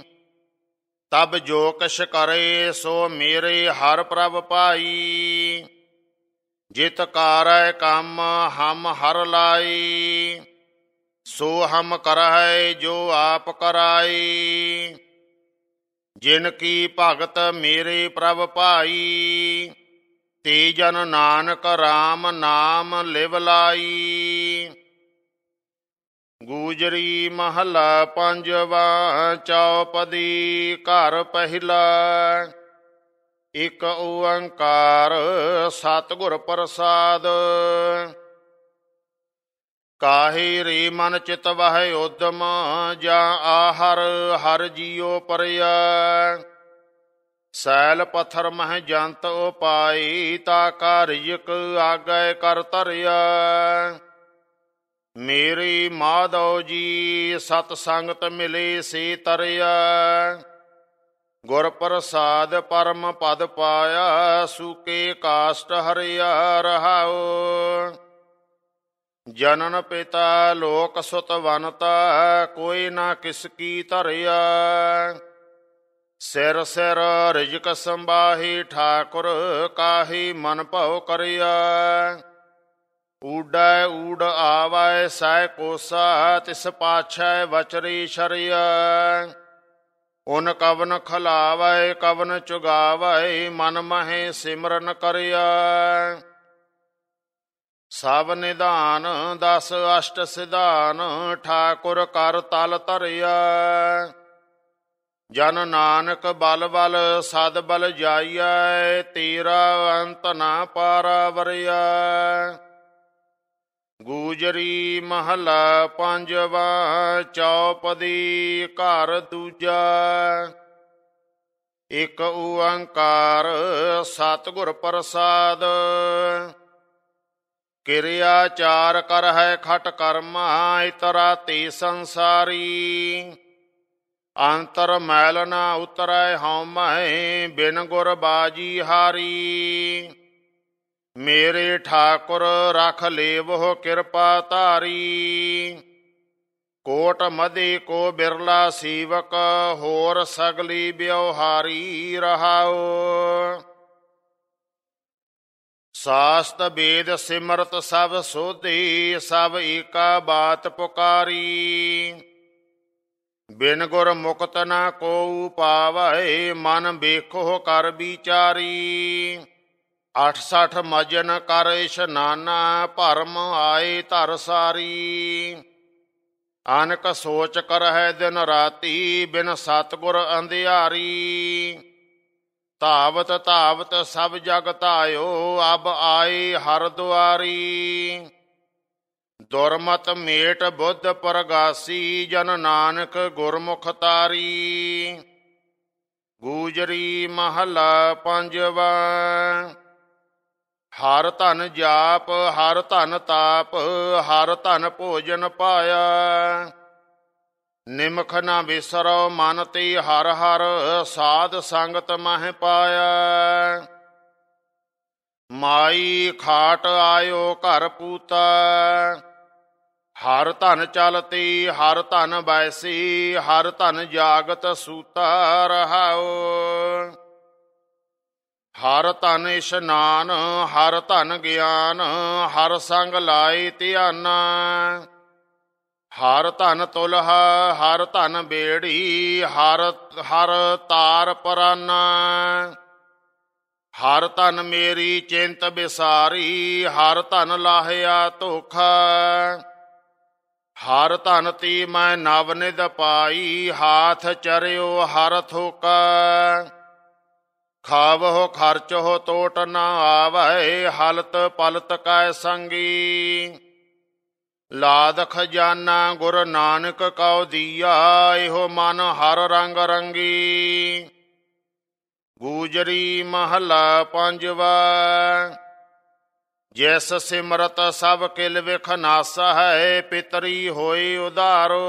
S1: ਤਬ ਜੋ ਕਛ ਕਰੇ ਸੋ ਮੇਰੇ ਹਰ ਪ੍ਰਭ ਪਾਈ ਜਿਤ ਕਾਰੈ ਕੰਮ ਹਮ ਹਰ ਲਾਈ ਸੋ ਹਮ ਕਰਹਿ ਜੋ ਆਪ ਕਰਾਈ ਜਿਨ ਕੀ ਭਗਤ ਮੇਰੇ ਪ੍ਰਭ ਪਾਈ ਤੇ ਜਨ ਨਾਨਕ RAM ਨਾਮ ਲਿਵ ਲਾਈ ਗੂਜਰੀ ਮਹਲਾ ਪੰਜਵਾ ਚੌਪਦੀ ਘਰ ਪਹਿਲਾ ਇਕ ਓੰਕਾਰ ਸਤਿਗੁਰ ਪ੍ਰਸਾਦ ਕਾਹੀ ਰੀ ਮਨ ਚਿਤ ਵਹਿ ਉਦਮ ਜਾਂ ਆਹਰ ਹਰ ਜੀਉ ਪਰਿਆ ਸੈਲ ਪਥਰ ਮਹਿ ਜੰਤ ਉਪਾਈ ਤਾ ਕਾਰਜਿਕ ਆਗੈ ਕਰ ਤਰਿਆ ਮੇਰੇ ਮਾਧਵ ਜੀ ਸਤ ਸੰਗਤ ਮਿਲੇ ਸੇ ਤਰਿਆ ਗੁਰ ਪ੍ਰਸਾਦ ਪਰਮ ਪਦ ਪਾਇਆ ਸੂਕੇ ਕਾਸ਼ਟ ਹਰਿਆ ਰਹਾਉ ਜਨਨ ਪਿਤਾ ਲੋਕ ਸੁਤ ਵਨਤਾ ਕੋਈ ਨਾ ਕਿਸ ਕੀ ਧਰਿਆ ਸਿਰ ਸਿਰ ਰਿਜਕ ਸੰਭਾਹੀ ਠਾਕੁਰ ਕਾਹੀ ਮਨ ਭਉ ਕਰਿਆ ਊਡੈ ਊਡ ਆਵੈ ਸੈ ਕੋਸਾ ਤਿਸ ਪਾਛੈ ਵਚਰੀ ਸ਼ਰਿਯ ਓਨ ਕਵਨ ਖਲਾਵੈ ਕਵਨ ਚੁਗਾਵੈ ਮਨ ਮਹੇ ਸਿਮਰਨ ਕਰਿਆ ਸਭ ਨਿਧਾਨ ਦਸ ਅਸ਼ਟ ਸਿਧਾਨ ਠਾਕੁਰ ਕਰ ਤਲ ਧਰਿਆ ਜਨ ਨਾਨਕ ਬਲ ਬਲ ਸਦ ਬਲ ਜਾਈਐ ਤੇਰਾ ਅੰਤ ਨਾ ਪਾਰ ਵਰਿਆ ਗੂਜਰੀ ਮਹਲਾ ਪੰਜਵਾ ਚੌਪਦੀ ਘਰ ਦੂਜਾ ਇਕ ਓੰਕਾਰ ਸਤਗੁਰ ਪ੍ਰਸਾਦ ਕਿਰਿਆ ਚਾਰ ਕਰ ਹੈ ਖਟ ਕਰਮਾ ਇਤਰਾ ਤੇ ਸੰਸਾਰੀ ਅੰਤਰ ਮੈਲ ਨਾ ਉਤਰੈ ਹਉ ਮੈਂ ਬਿਨ ਗੁਰ ਬਾਜੀ ਹਾਰੀ ਮੇਰੇ ਠਾਕੁਰ ਰਖ ਲੇਵੋ ਕਿਰਪਾ ਧਾਰੀ ਕੋਟ ਮਦੇ ਕੋ ਬਿਰਲਾ ਸੇਵਕ ਹੋਰ ਸਗਲੀ ਬਿਵਹਾਰੀ ਰਹਾਉ ਸਾਸਤ ਬੇਦ ਸਿਮਰਤ ਸਭ ਸੋਧੀ ਸਭ ਏਕਾ ਬਾਤ ਪੁਕਾਰੀ ਬਿਨ ਗੁਰ ਮੁਕਤ ਨਾ ਕੋ ਪਾਵੈ ਮਨ ਵੇਖੋ ਕਰ ਵਿਚਾਰੀ 86 ਮਜਨ ਕਰ ਇਸ਼ਨਾਨਾ ਭਰਮ ਆਏ ਧਰ ਸਾਰੀ ਅਨਕ ਸੋਚ ਕਰ ਹੈ ਦਿਨ ਰਾਤੀ ਬਿਨ ਸਤਗੁਰ ਅੰਧਿਆਰੀ ਧਾਵਤ ਧਾਵਤ ਸਭ ਜਗ ਧਾਇਓ ਅਬ ਆਏ ਹਰ ਦੁਆਰੀ ਦੁਰਮਤ ਮੇਟ ਬੁੱਧ ਪਰਗਾਸੀ ਜਨ ਨਾਨਕ ਗੁਰਮੁਖ ਤਾਰੀ ਗੂਜਰੀ ਮਹਲਾ ਪੰਜਵਾ ਹਰ ਧਨ ਜਾਪ ਹਰ ਧਨ ਤਾਪ ਹਰ ਧਨ ਭੋਜਨ ਪਾਇਆ ਨਿਮਖ ਨਾ ਵਿਸਰੋ ਮਨ ਤੇ ਹਰ ਹਰ ਸਾਧ ਸੰਗਤ ਮਹਿ ਪਾਇਆ ਮਾਈ ਖਾਟ ਆਇਓ ਘਰ ਪੂਤਾ ਹਰ ਧਨ ਚਲਤੀ ਹਰ ਧਨ ਬੈਸੀ ਹਰ ਧਨ ਜਾਗਤ ਸੂਤਾ ਰਹਾਓ ਹਰ ਧਨ ਇਸ਼ਨਾਨ ਹਰ ਧਨ ਗਿਆਨ ਹਰ ਸੰਗ ਲਾਈ ਧਿਆਨ ਹਰ ਧਨ ਤੁਲਹ ਹਰ ਧਨ ਬੇੜੀ ਹਰ ਹਰ ਤਾਰ ਪਰਨ ਹਰ ਧਨ ਮੇਰੀ ਚਿੰਤ ਬਿਸਾਰੀ ਹਰ ਧਨ ਲਾਹਿਆ ਧੋਖਾ ਹਰ ਧਨ ਤੀ ਮੈਂ ਨਵ ਨਿਦ ਪਾਈ ਹਾਥ ਚਰਿਓ ਹਰ ਥੋਕਾ ਖਾਵਹੁ ਖਰਚਹੁ ਤੋਟ ਨਾ ਆਵੈ ਹਲਤ ਪਲਤ ਕੈ ਸੰਗੀ ਲਾਦ ਖਜ਼ਾਨਾ ਗੁਰ ਨਾਨਕ ਕਉ ਦੀਆ ਇਹੋ ਮਨ ਹਰ ਰੰਗ ਰੰਗੀ ਗੂਜਰੀ ਮਹਲਾ ਪੰਜਵਾ ਜਿਸ ਸਿਮਰਤ ਸਭ ਕਿਲ ਵਿਖ ਨਾਸ ਹੈ ਪਿਤਰੀ ਹੋਈ ਉਧਾਰੋ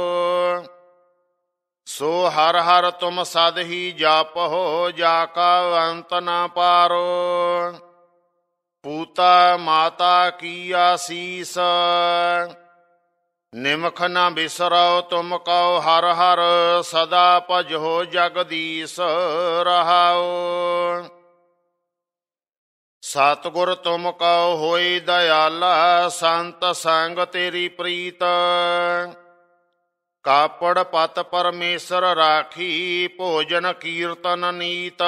S1: ਸੋ ਹਰ ਹਰ ਤੁਮ ਸਦ ਹੀ ਜਾਪੋ ਜਾ ਕਾ ਅੰਤ ਨਾ ਪਾਰੋ ਪੂਤਾ ਮਾਤਾ ਕੀ ਆਸੀਸ ਨਿਮਖ ਨਾ ਬਿਸਰਉ ਤੁਮ ਕਉ ਹਰ ਹਰ ਸਦਾ ਭਜੋ ਜਗਦੀਸ ਰਹਾਉ ਸਤਗੁਰ ਤੁਮ ਕਉ ਹੋਈ ਦਇਆਲਾ ਸੰਤ ਸੰਗ ਤੇਰੀ ਪ੍ਰੀਤ ਕਾਪੜ ਪਤ ਪਰਮੇਸ਼ਰ ਰਾਖੀ ਭੋਜਨ ਕੀਰਤਨ ਨੀਤ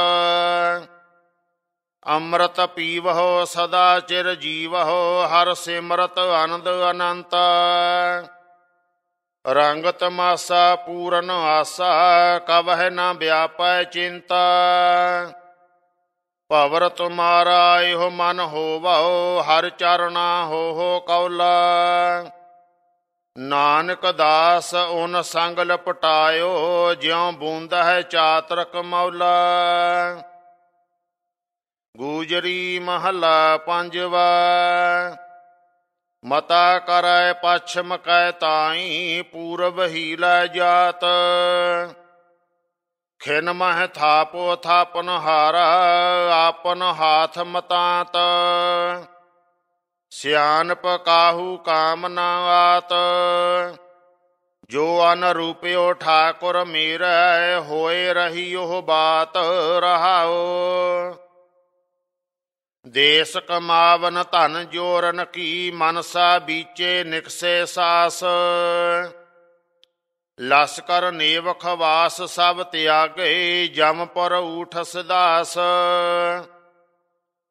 S1: ਅੰਮ੍ਰਿਤ ਪੀਵਹੁ ਸਦਾ ਚਿਰ ਜੀਵਹੁ ਹਰ ਸਿਮਰਤ ਆਨੰਦ ਅਨੰਤ ਰੰਗਤ ਮਾਸਾ ਪੂਰਨ ਆਸਾ ਕਬਹਿ ਨ ਵਿਆਪੈ ਚਿੰਤਾ ਭਵਰ ਤੁਮਾਰਾ ਇਹੋ ਮਨ ਹੋਵਉ ਹਰ ਚਰਣਾ ਹੋ ਹੋ ਕੌਲਾ ਨਾਨਕ ਦਾਸ ਉਨ ਸੰਗ ਲਪਟਾਇਓ ਜਿਉ ਬੂੰਦਾ ਹੈ ਚਾਤਰਕ ਮੌਲਾ ਗੂਜਰੀ ਮਹਲਾ ਪੰਜਵਾ ਮਤਾ ਕਰੈ ਪਛਮ ਕੈ ਤਾਈ ਪੂਰਬ ਹੀ ਲੈ ਜਾਤ ਖਿਨ ਮਹਿ ਥਾਪੋ ਥਾਪਨ ਹਾਰਾ ਆਪਨ ਹਾਥ ਮਤਾਂਤ ਸਿਆਨਪ ਕਾਹੂ ਕਾਮਨਾ ਆਤ ਜੋ ਅਨ ਰੂਪਿਓ ਠਾਕੁਰ ਮੀਰੈ ਹੋਏ ਰਹੀ ਉਹ ਬਾਤ ਰਹਾਉ ਦੇਸ ਕਮਾਵਨ ਧਨ ਜੋਰਨ ਕੀ ਮਨਸਾ ਬੀਚੇ ਨਿਕਸੇ ਸਾਸ ਲਸਕਰ ਨੇਵਖ ਵਾਸ ਸਭ ਤਿਆਗੇ ਜਮ ਪਰ ਊਠ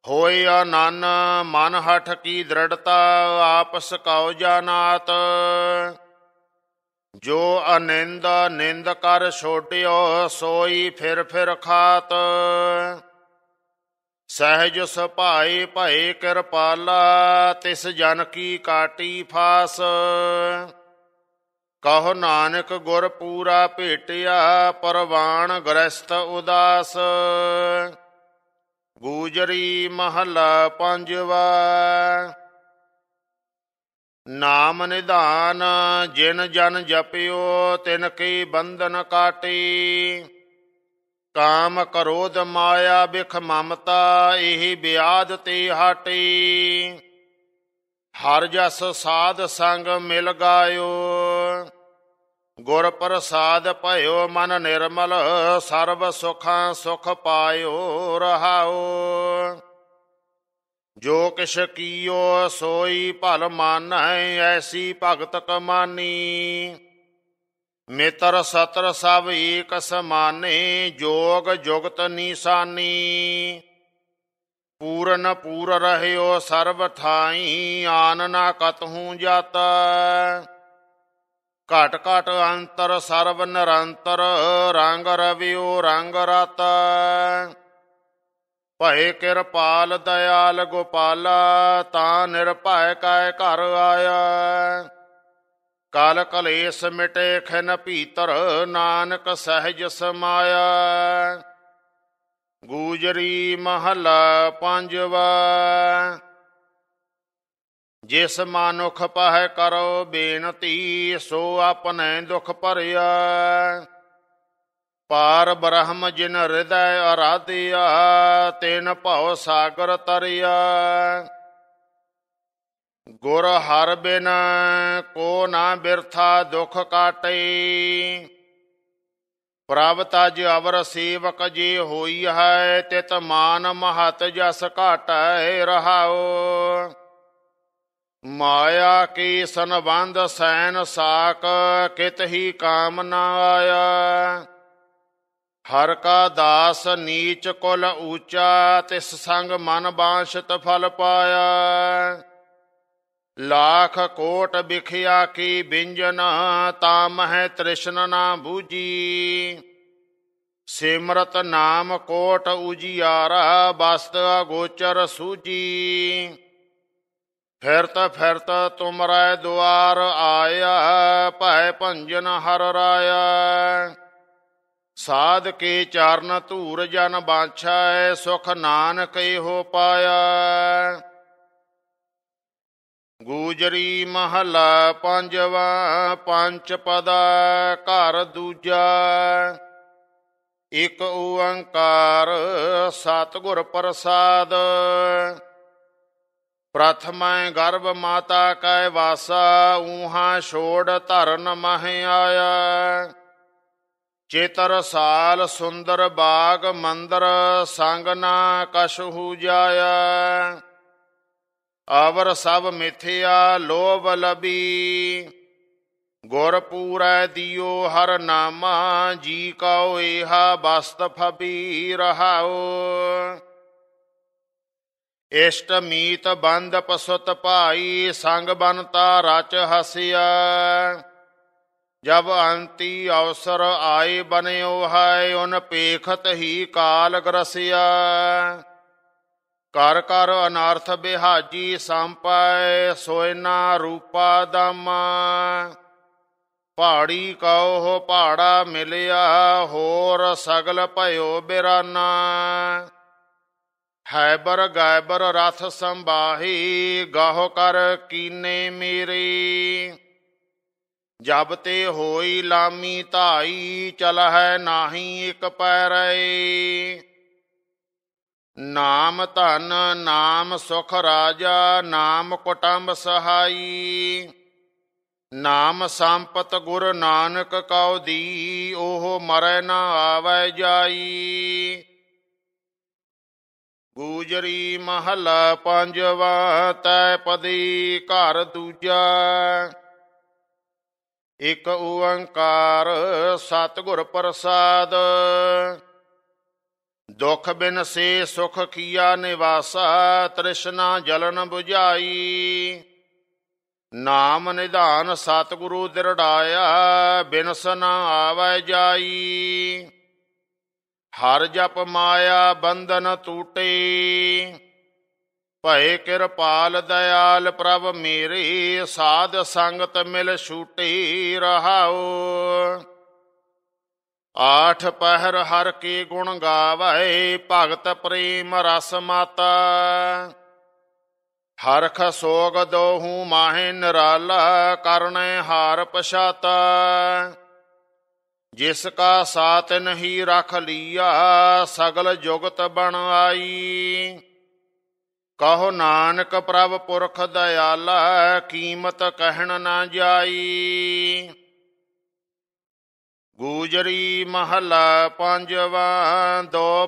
S1: ਹੋਏ ਆਨੰਨ ਮਨ ਹਠ ਕੀ ਦ੍ਰਿੜਤਾ ਆਪਸ ਕਉ ਜਾਨਾਤ ਜੋ ਅਨੰਦ ਨਿੰਦ ਕਰ ਛੋਟਿਓ ਸੋਈ ਫਿਰ ਫਿਰ ਖਾਤ ਸਹਿਜ ਸੁਭਾਈ ਭਏ ਕਿਰਪਾਲਾ ਤਿਸ ਜਨ ਕੀ ਕਾਟੀ ਫਾਸ ਕਹ ਨਾਨਕ ਗੁਰ ਪੂਰਾ ਭੇਟਿਆ ਪਰਵਾਣ ਗ੍ਰਸਤ ਉਦਾਸ ਗੂਜਰੀ ਮਹਲਾ ਪੰਜਵਾ ਨਾਮ ਨਿਧਾਨ ਜਿਨ ਜਨ ਜਪਿਓ ਤਿਨ ਕੀ ਬੰਧਨ ਕਾਟੀ ਕਾਮ ਕਰੋਧ ਮਾਇਆ ਬਿਖ ਮਮਤਾ ਇਹੀ ਬਿਆਦ ਤੇ ਹਟੀ ਹਰ ਜਸ ਸਾਧ ਸੰਗ ਮਿਲ ਗਾਇਓ ਗੁਰ ਪ੍ਰਸਾਦ ਭਇਓ ਮਨ ਨਿਰਮਲ ਸਰਬ ਸੁਖਾਂ ਸੁਖ ਪਾਇਓ ਰਹਾਓ ਜੋ ਕਿਛ ਕੀਓ ਸੋਈ ਭਲ ਮਾਨੈ ਐਸੀ ਭਗਤ ਕਮਾਨੀ ਮਿੱਤਰ ਸਤਰ ਸਭ ਏਕ ਸਮਾਨੇ ਜੋਗ ਜੁਗਤ ਨੀਸਾਨੀ ਪੂਰਨ ਪੂਰ ਰਹਿਓ ਸਰਬ ਥਾਈ ਆਨ ਨਾ ਕਤਹੂ ਜਾਤਾ ਘਟ ਘਟ ਅੰਤਰ ਸਰਵ ਨਿਰੰਤਰ ਰੰਗ ਰਵਿਉ ਰੰਗ ਰਤ ਭਏ ਕਿਰਪਾਲ ਦਇਆਲ ਗੋਪਾਲਾ ਤਾ ਨਿਰਭੈ ਕੈ ਘਰ ਆਇਆ ਕਾਲ ਕਲੇਸ਼ ਮਿਟੇ ਖਿਨ ਭੀਤਰ ਨਾਨਕ ਸਹਿਜ ਸਮਾਇਆ ਗੂਜਰੀ ਮਹਲਾ ਪੰਜਵਾ ਜਿਸ ਮਨੁਖ ਪਹਿ ਕਰੋ ਬੇਨਤੀ ਸੋ ਆਪਣੇ ਦੁਖ ਭਰਿਆ ਪਾਰ ਬ੍ਰਹਮ ਜਿਨ ਹਿਰਦੈ ਅਰਾਧਿਆ ਤਿਨ ਭਉ ਸਾਗਰ ਤਰਿਆ ਗੁਰ ਹਰ ਬਿਨ ਕੋ ਨਾ ਬਿਰਥਾ ਦੁਖ ਕਾਟੈ ਪ੍ਰਾਪਤਾ ਜਿ ਅਵਰ ਸੇਵਕ ਜੀ ਹੋਈ ਹੈ ਤਿਤ ਮਾਨ ਮਹਤ ਜਸ ਘਟੈ ਰਹਾਓ ਮਾਇਆ ਕੀ ਸੰਬੰਧ ਸੈਨ ਸਾਕ ਕਿਤ ਹੀ ਕਾਮ ਨਾ ਆਇਆ ਹਰ ਕਾ ਦਾਸ ਨੀਚ ਕੁਲ ਊਚਾ ਤਿਸ ਸੰਗ ਮਨ ਬਾਂਸ਼ਤ ਫਲ ਪਾਇਆ ਲੱਖ ਕੋਟ ਵਿਖਿਆ ਕੀ ਬਿੰਜਨ ਤਾ ਮਹ ਤ੍ਰਿਸ਼ਨ ਨਾ ਬੂਜੀ ਸਿਮਰਤ ਨਾਮ ਕੋਟ ਉਜਿਆਰਾ ਬਸਤ ਅਗੋਚਰ ਸੂਜੀ ਫਿਰਤ ਫਿਰਤ ਤੁਮਰਾਏ ਦੁਆਰ ਆਇਆ ਭੈ ਭੰਜਨ ਹਰ ਰਾਇਆ ਸਾਧ ਕੇ ਚਰਨ ਧੂਰ ਜਨ ਬਾਛੈ ਸੁਖ ਨਾਨਕ ਹੋ ਪਾਇਆ ਗੂਜਰੀ ਮਹਲਾ ਪੰਜਵਾ ਪੰਜ ਪਦਾ ਘਰ ਦੂਜਾ ਇਕ ਓੰਕਾਰ ਸਤਗੁਰ ਪ੍ਰਸਾਦ ਪ੍ਰਥਮੈ ਗਰਭ ਮਾਤਾ ਕੈ ਵਾਸਾ ਊਹਾ ਛੋੜ ਧਰਨ ਮਹਿ ਆਇਆ ਚੇਤਰ ਸਾਲ ਸੁੰਦਰ ਬਾਗ ਮੰਦਰ ਸੰਗ ਨਾ ਕਛੂ ਜਾਇਆ ਆਵਰ ਸਭ ਮਿਥਿਆ ਲੋਭ ਲਬੀ ਗੁਰ ਪੂਰੈ ਦਿਓ ਹਰ ਨਾਮਾ ਜੀ ਕਉ ਇਹਾ ਬਸਤ ਫਬੀ ਰਹਾਓ ਇਸ਼ਟ ਮੀਤ ਬੰਦ ਪਸਤ ਭਾਈ ਸੰਗ ਬਨਤਾ ਰਚ ਹਸਿਆ ਜਬ ਅੰਤੀ ਅਵਸਰ ਆਏ ਬਨਿਓ ਹੈ ਉਨ ਪੇਖਤ ਹੀ ਕਾਲ ਗਰਸਿਆ ਕਰ ਕਰ ਅਨਰਥ ਬਿਹਾਜੀ ਸੰਪੈ ਸੋਇਨਾ ਰੂਪਾ ਦਮ ਪਹਾੜੀ ਕਉ ਹੋ ਪਹਾੜਾ ਮਿਲਿਆ ਹੋਰ ਸਗਲ ਭਇਓ ਬਿਰਾਨਾ ਹੈਬਰ ਗਾਇਬਰ ਰਥ ਸੰਭਾਹੀ ਗਾਹ ਕਰ ਕੀਨੇ ਮੇਰੇ ਜਬ ਤੇ ਹੋਈ ਲਾਮੀ ਧਾਈ ਚਲ ਹੈ ਨਾਹੀ ਇਕ ਰਈ ਨਾਮ ਧਨ ਨਾਮ ਸੁਖ ਰਾਜਾ ਨਾਮ ਕੁਟੰਬ ਸਹਾਈ ਨਾਮ ਸੰਪਤ ਗੁਰ ਨਾਨਕ ਕਉ ਦੀ ਉਹ ਮਰੈ ਨਾ ਆਵੈ ਜਾਈ ਗੂਜਰੀ ਮਹਲਾ ਪੰਜਵਾ ਤੈ ਪਦੀ ਘਰ ਦੂਜਾ ਇਕ ਓੰਕਾਰ ਸਤਗੁਰ ਪ੍ਰਸਾਦ ਦੁਖ ਬਿਨ ਸੇ ਸੁਖ ਕੀਆ ਨਿਵਾਸਾ ਤ੍ਰਿਸ਼ਨਾ ਜਲਨ 부ਝਾਈ ਨਾਮ ਨਿਧਾਨ ਸਤਗੁਰੂ ਦਿਰੜਾਇਆ ਬਿਨਸ ਨਾ ਆਵੈ ਜਾਈ ਹਰ ਜਪ ਮਾਇਆ ਬੰਧਨ ਟੂਟੇ ਭਏ ਕਿਰਪਾਲ ਦਇਆਲ ਪ੍ਰਭ ਮੇਰੇ ਸਾਧ ਸੰਗਤ ਮਿਲ ਛੂਟੇ ਰਹਾਉ ਆਠ ਪਹਿਰ ਹਰ ਕੀ ਗੁਣ ਗਾਵੇ ਭਗਤ ਪ੍ਰੇਮ ਰਸ ਮਾਤਾ ਹਰਖ ਸੋਗ ਦੋਹੂ ਮਾਹੇ ਨਿਰਾਲਾ ਕਰਨੇ ਹਾਰ ਪਛਾਤਾ ਜਿਸ ਕਾ ਸਾਤ ਨਹੀਂ ਰਖ ਲੀਆ ਸਗਲ ਜੁਗਤ ਬਣ ਆਈ ਕਹੋ ਨਾਨਕ ਪ੍ਰਭ ਪੁਰਖ ਦਇਆਲਾ ਕੀਮਤ ਕਹਿਣ ਨਾ ਜਾਈ ਗੂਜਰੀ ਮਹਲਾ ਪੰਜਵਾਂ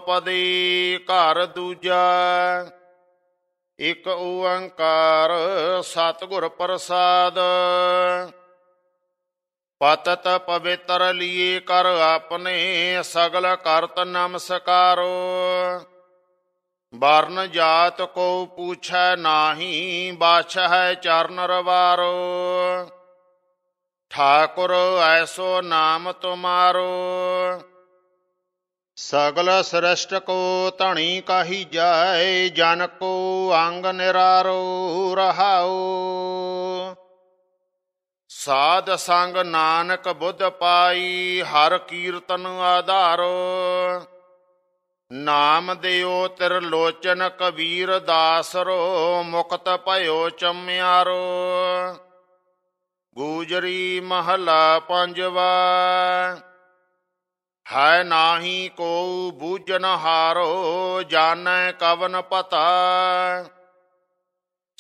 S1: ਪਦੀ ਘਰ ਦੂਜਾ ਇਕ ਓੰਕਾਰ ਸਤਿਗੁਰ ਪ੍ਰਸਾਦ पतत पवित्र लिए कर अपने सगल करत नमस्कारो वर्ण जात को पूछ नाही बाछ है चरण रवारो ठाकुर ऐसो नाम तुम्हारो सगल श्रेष्ठ को तणी कही जाय जन को अंग निरारो रहाओ ਸਾਧ ਸੰਗ ਨਾਨਕ ਬੁੱਧ ਪਾਈ ਹਰ ਕੀਰਤਨ ਆਧਾਰੋ ਨਾਮ ਦਿਓ ਤਿਰ ਲੋਚਨ ਕਬੀਰ ਦਾਸਰੋ ਮੁਕਤ ਭਇਓ ਚਮਿਆਰੋ ਗੂਜਰੀ ਮਹਲਾ ਪੰਜਵਾ ਹੈ ਨਾਹੀ ਕੋ ਬੂਜਨ ਹਾਰੋ ਜਾਣੈ ਕਵਨ ਪਤਾ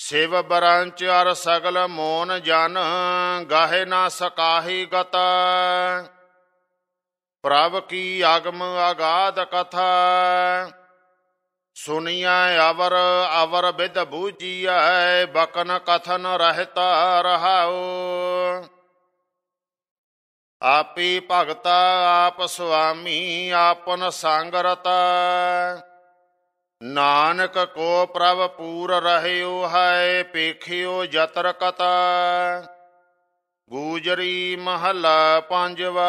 S1: ਸੇਵ ਬਰੰਚ ਅਰ ਸਗਲ ਮੋਨ ਜਨ ਗਾਹੇ ਨਾ ਸਕਾਹੀ ਗਤ ਪ੍ਰਭ ਕੀ ਆਗਮ ਆਗਾਦ ਕਥਾ ਸੁਨਿਆ ਅਵਰ ਅਵਰ ਬਿਦ ਬੂਜੀਐ ਬਕਨ ਕਥਨ ਰਹਿਤਾ ਰਹਾਉ ਆਪੀ ਭਗਤਾ ਆਪ ਸੁਆਮੀ ਆਪਨ ਸੰਗਰਤਾ ਨਾਨਕ ਕੋ ਪ੍ਰਭ ਪੂਰ ਰਹਿਓ ਹੈ ਪੇਖਿਓ ਜਤਰ ਕਤਾ ਗੂਜਰੀ ਮਹਲਾ ਪੰਜਵਾ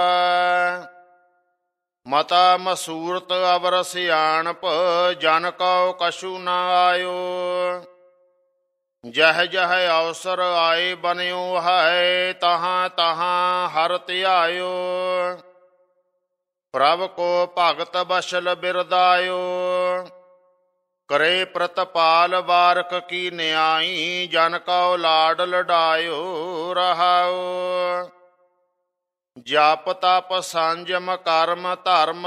S1: ਮਤਾ ਮਸੂਰਤ ਅਵਰ ਸਿਆਣਪ ਜਨ ਕਉ ਕਛੂ ਨ ਆਇਓ ਜਹ ਜਹ ਅਵਸਰ ਆਏ ਬਨਿਓ ਹੈ ਤਹਾਂ ਤਹਾਂ ਹਰ ਧਿਆਇਓ ਪ੍ਰਭ ਕੋ ਭਗਤ ਬਸ਼ਲ ਬਿਰਦਾਇਓ ਕਰੇ ਪ੍ਰਤਪਾਲ ਵਾਰਕ ਕੀ ਨਿਆਈ ਜਨ ਕਉ ਲਾਡ ਲਡਾਇਓ ਰਹਾਉ ਜਪ ਤਪ ਸੰਜਮ ਕਰਮ ਧਰਮ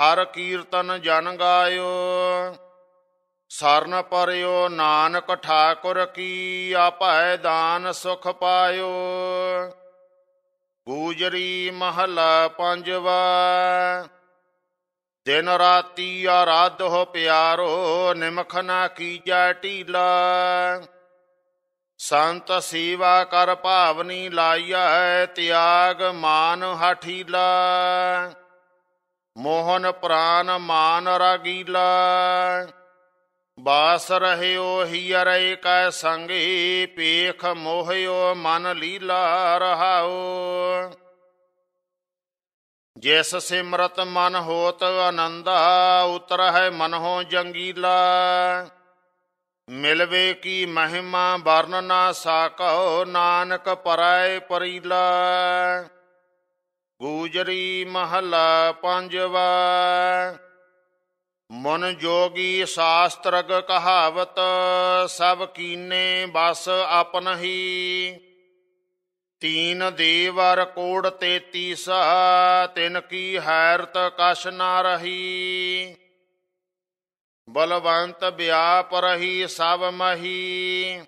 S1: ਹਰ ਕੀਰਤਨ ਜਨ ਗਾਇਓ ਸਰਨ ਪਰਿਓ ਨਾਨਕ ਠਾਕੁਰ ਕੀ ਆਪੈ ਦਾਨ ਸੁਖ ਪਾਇਓ ਗੂਜਰੀ ਮਹਲਾ ਪੰਜਵਾ ਦਿਨ ਰਾਤੀ ਆਰਾਧ ਹੋ ਪਿਆਰੋ ਨਿਮਖ ਨਾ ਕੀਜੈ ਢੀਲਾ ਸੰਤ ਸੇਵਾ ਕਰ ਭਾਵਨੀ ਲਾਈਐ ਤਿਆਗ ਮਾਨ ਹਠੀਲਾ ਮੋਹਨ ਪ੍ਰਾਨ ਮਾਨ ਰਗੀਲਾ ਬਾਸ ਰਹਿਓ ਹੀ ਅਰੇ ਕੈ ਸੰਗੀ ਪੀਖ ਮੋਹਿਓ ਮਨ ਲੀਲਾ ਰਹਾਓ ਜਿਸ ਸਿਮਰਤ ਮਨ ਹੋਤ ਆਨੰਦਾ ਉਤਰ ਹੈ ਹੋ ਜੰਗੀਲਾ ਮਿਲਵੇ ਕੀ ਮਹਿਮਾ ਵਰਨ ਨਾ ਸਾਕੋ ਨਾਨਕ ਪਰੈ ਪਰੀਲਾ ਗੂਜਰੀ ਮਹਲਾ ਪੰਜਵਾ ਮਨ ਜੋਗੀ ਸ਼ਾਸਤਰਗ ਕਹਾਵਤ ਸਭ ਕੀਨੇ ਬਸ ਆਪਨ ਹੀ ਤੀਨ ਦੇਵਰ ਕੋੜ ਤੇ ਤੀਸਾ ਤਿਨ ਕੀ ਹੈਰਤ ਕਛ ਨਾ ਰਹੀ ਬਲਵੰਤ ਵਿਆਪ ਰਹੀ ਸਭ ਮਹੀ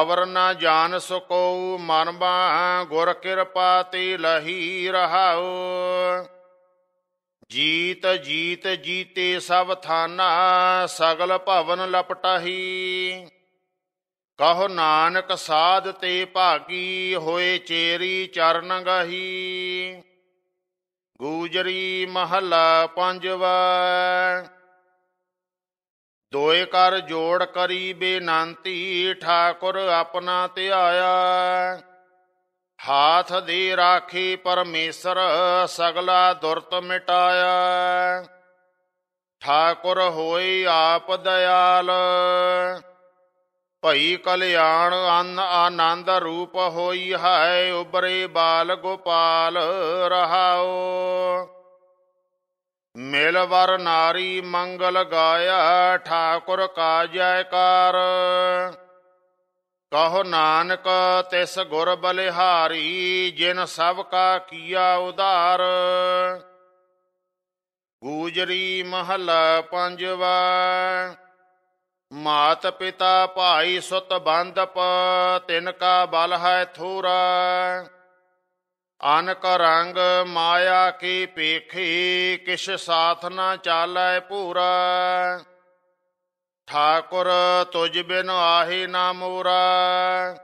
S1: ਅਵਰ ਨਾ ਜਾਣ ਸੁਕੋ ਮਨ ਬਾ ਗੁਰ ਕਿਰਪਾ ਤੇ ਲਹੀ ਰਹਾਉ ਜੀਤ ਜੀਤ ਜੀਤੇ ਸਭ ਥਾਨਾ ਸਗਲ ਭਵਨ ਲਪਟਹੀ ਕਹੋ ਨਾਨਕ ਸਾਧ ਤੇ ਭਾਗੀ ਹੋਏ ਚੇਰੀ ਚਰਨ ਗਹੀ ਗੂਜਰੀ ਮਹਲਾ ਪੰਜਵਾ ਦੋਏ ਕਰ ਜੋੜ ਕਰੀ ਬੇਨੰਤੀ ਠਾਕੁਰ ਆਪਣਾ ਧਿਆਇਆ ਹਾਥ ਦੇ ਰਾਖੀ ਪਰਮੇਸ਼ਰ ਸਗਲਾ ਦੁਰਤ ਮਿਟਾਇਆ ਠਾਕੁਰ ਹੋਈ ਆਪ ਦਿਆਲ ਭਈ ਕਲਿਆਣ ਅਨ ਆਨੰਦ ਰੂਪ ਹੋਈ ਹੈ ਉਬਰੇ ਬਾਲ ਗੋਪਾਲ ਰਹਾਓ ਮੇਲ ਵਰ ਨਾਰੀ ਮੰਗਲ ਗਾਇਆ ਠਾਕੁਰ ਕਾ ਜੈਕਾਰ ਕਹੋ ਨਾਨਕ ਤਿਸ ਗੁਰ ਬਲਿਹਾਰੀ ਜਿਨ ਸਭ ਕਾ ਕੀਆ ਉਧਾਰ ਗੂਜਰੀ ਮਹਲਾ ਪੰਜਵਾ ਮਾਤ ਪਿਤਾ ਭਾਈ ਸੁਤ ਬੰਦਪ ਤਿਨ ਕਾ ਬਲ ਹੈ ਥੋਰਾ ਅਨਕ ਰੰਗ ਮਾਇਆ ਕੀ ਪੇਖੀ ਕਿਛ ਸਾਥ ਨਾ ਚਾਲੈ ਪੂਰਾ ਠਾਕੁਰ ਤੁਜ ਬਿਨ ਆਹੀ ਨਾ ਮੋਰਾ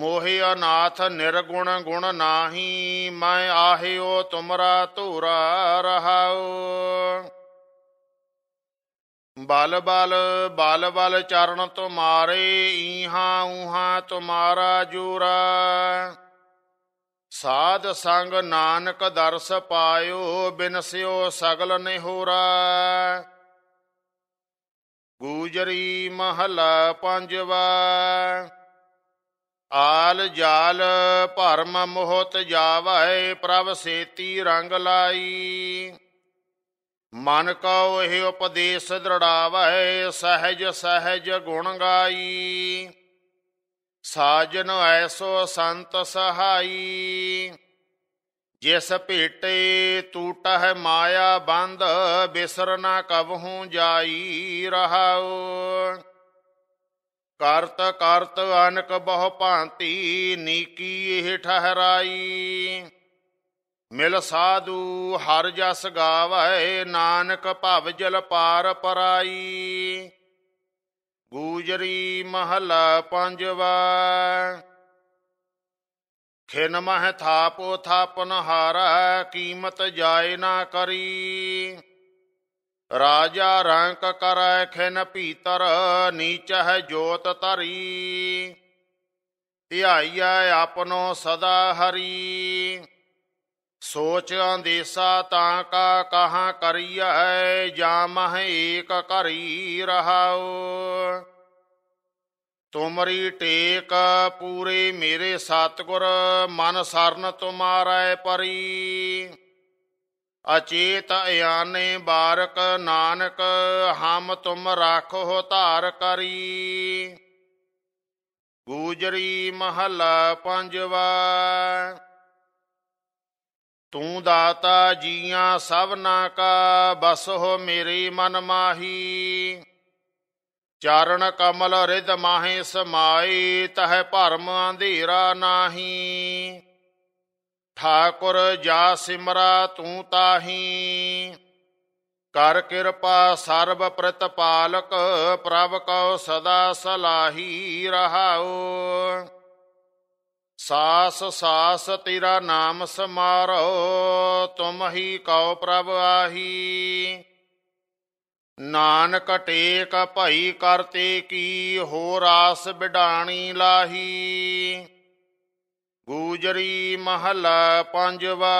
S1: ਮੋਹਿ ਅਨਾਥ ਨਿਰਗੁਣ ਗੁਣ ਨਾਹੀ ਮੈਂ ਆਹਿਓ ਤੁਮਰਾ ਧੂਰਾ ਰਹਾਉ ਬਲ ਬਲ ਬਲ ਬਲ ਚਰਨ ਤੁਮਾਰੇ ਈਹਾਂ ਊਹਾਂ ਤੁਮਾਰਾ ਜੂਰਾ ਸਾਧ ਸੰਗ ਨਾਨਕ ਦਰਸ ਪਾਇਓ ਬਿਨਸਿਓ ਸਗਲ ਨਿਹੋਰਾ ਗੂਜਰੀ ਮਹਲਾ ਪੰਜਵਾ ਆਲ ਜਾਲ ਭਰਮ ਮੋਹਤ ਜਾਵੈ ਪ੍ਰਭ ਸੇਤੀ ਰੰਗ ਲਾਈ ਮਨ ਕਉ ਇਹ ਉਪਦੇਸ਼ ਦਰੜਾਵੈ ਸਹਿਜ ਸਹਿਜ ਗੁਣ ਗਾਈ ਸਾਜਨ ਐਸੋ ਸੰਤ ਸਹਾਈ ਜਿਸ ਭੇਟੇ ਹੈ ਮਾਇਆ ਬੰਧ ਬਿਸਰ ਨਾ ਕਬਹੂ ਜਾਈ ਰਹਾਉ ਕਰਤ ਕਰਤ ਅਨਕ ਬਹੁ ਭਾਂਤੀ ਨੀਕੀ ਇਹ ਠਹਿਰਾਈ ਮਿਲ ਸਾਧੂ ਹਰ ਜਸ ਗਾਵੈ ਨਾਨਕ ਭਵ ਜਲ ਪਾਰ ਪਰਾਈ ਗੂਜਰੀ ਮਹਲਾ ਪੰਜਵਾ ਖੇਨ ਮਹ ਥਾਪੋ ਥਾਪਨ ਹਾਰਾ ਕੀਮਤ ਜਾਏ ਨਾ ਕਰੀ ਰਾਜਾ ਰੰਕ ਕਰੈ ਖੇਨ ਭੀਤਰ ਨੀਚ ਹੈ ਜੋਤ ਧਰੀ ਧਿਆਈਐ ਆਪਨੋ ਸਦਾ ਹਰੀ ਸੋਚ ਅੰਦੇਸਾ ਤਾਂ ਕਾ ਕਹਾ ਕਰੀਐ ਜਾ ਮਹ ਏਕ ਕਰੀ ਰਹਾਉ ਤੁਮਰੀ ਟੇਕ ਪੂਰੇ ਮੇਰੇ ਸਤਗੁਰ ਮਨ ਸਰਨ ਤੁਮਾਰੈ ਪਰੀ ਅਚੇਤ ਅਿਆਨੇ ਬਾਰਕ ਨਾਨਕ ਹਮ ਤੁਮ ਰਾਖੋ ਧਾਰ ਕਰੀ ਗੂਜਰੀ ਮਹਲਾ ਪੰਜਵਾ ਤੂੰ ਦਾਤਾ ਜੀਆਂ ਸਭਨਾ ਕਾ ਬਸ ਹੋ ਮੇਰੀ ਮਨ ਮਾਹੀ ਚਾਰਣ ਕਮਲ ਰਿਤ ਮਾਹੇ ਸਮਾਈ ਤਹ ਭਰਮ ਅੰਧੇਰਾ ਨਾਹੀ ਠਾਕੁਰ ਜਾ ਸਿਮਰਾ ਤੂੰ ਤਾਹੀ ਕਰ ਕਿਰਪਾ ਸਰਬ ਪਾਲਕ ਪ੍ਰਭ ਕਉ ਸਦਾ ਸਲਾਹੀ ਰਹਾਓ ਸਾਸ ਸਾਸ ਤੇਰਾ ਨਾਮ ਸਮਾਰੋ ਤੁਮ ਹੀ ਕਉ ਪ੍ਰਭ ਆਹੀ ਨਾਨਕ ਟੇਕ ਭਈ ਕਰਤੇ ਕੀ ਹੋ ਰਾਸ ਬਿਡਾਣੀ ਲਾਹੀ ਗੂਜਰੀ ਮਹਲਾ ਪੰਜਵਾ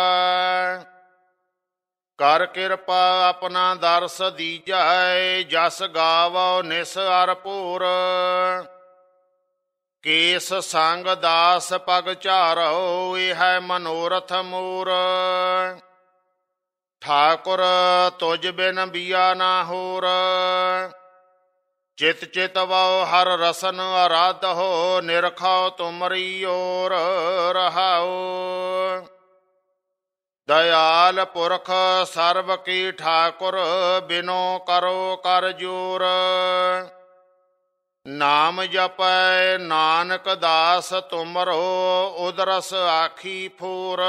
S1: ਕਰ ਕਿਰਪਾ ਆਪਣਾ ਦਰਸ ਦੀਜੈ ਜਸ ਗਾਵੋ ਨਿਸ ਅਰਪੂਰ ਕੇਸ ਸੰਗ ਦਾਸ ਪਗ ਝਾਰੋ ਇਹ ਹੈ ਮਨੋਰਥ ਮੂਰ ਠਾਕੁਰ ਤੁਜ ਬਿਨ ਬੀਆ ਨਾ ਹੋਰ ਚਿਤ ਚਿਤ ਵਾਉ ਹਰ ਰਸਨ ਅਰਾਧ ਹੋ ਨਿਰਖਾਉ ਤੁਮਰੀ ਓਰ ਰਹਾਉ ਦਇਆਲ ਪੁਰਖ ਸਰਬ ਕੀ ਠਾਕੁਰ ਬਿਨੋ ਕਰੋ ਕਰ ਜੂਰ ਨਾਮ ਜਪੈ ਨਾਨਕ ਦਾਸ ਤੁਮਰੋ ਉਦਰਸ ਆਖੀ ਫੂਰ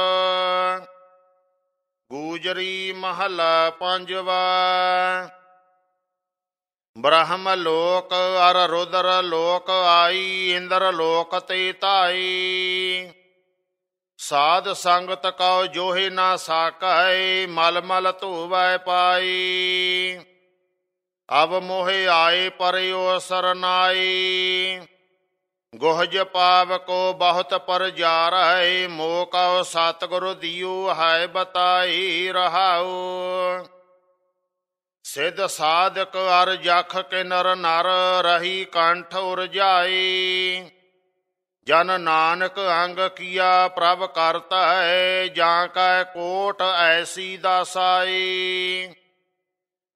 S1: ਗੂਜਰੀ ਮਹਲਾ ਪੰਜਵਾ ਬ੍ਰਹਮ ਲੋਕ ਅਰ ਰੁਦਰ ਲੋਕ ਆਈ ਇੰਦਰ ਲੋਕ ਤੇ ਤਾਈ ਸਾਧ ਸੰਗਤ ਕਉ ਜੋਹਿ ਨਾ ਸਾਕੈ ਮਲ ਮਲ ਧੂਵੈ ਪਾਈ ਅਬ ਮੋਹਿ ਆਏ ਪਰਿਓ ਸਰਨਾਈ ਗੋਹਜ ਪਾਵ ਕੋ ਬਹੁਤ ਪਰ ਜਾ ਰਹੈ ਮੋ ਕਉ ਸਤਗੁਰੂ ਦਿਉ ਹੈ ਬਤਾਈ ਰਹਾਉ ਸਿਧ ਸਾਧਕ ਅਰ ਜਖ ਕੇ ਨਰ ਨਰ ਰਹੀ ਕੰਠ ਉਰ ਜਾਈ ਜਨ ਨਾਨਕ ਅੰਗ ਕੀਆ ਪ੍ਰਭ ਕਰਤਾ ਹੈ ਜਾਂ ਕੈ ਕੋਟ ਐਸੀ ਦਾਸਾਈ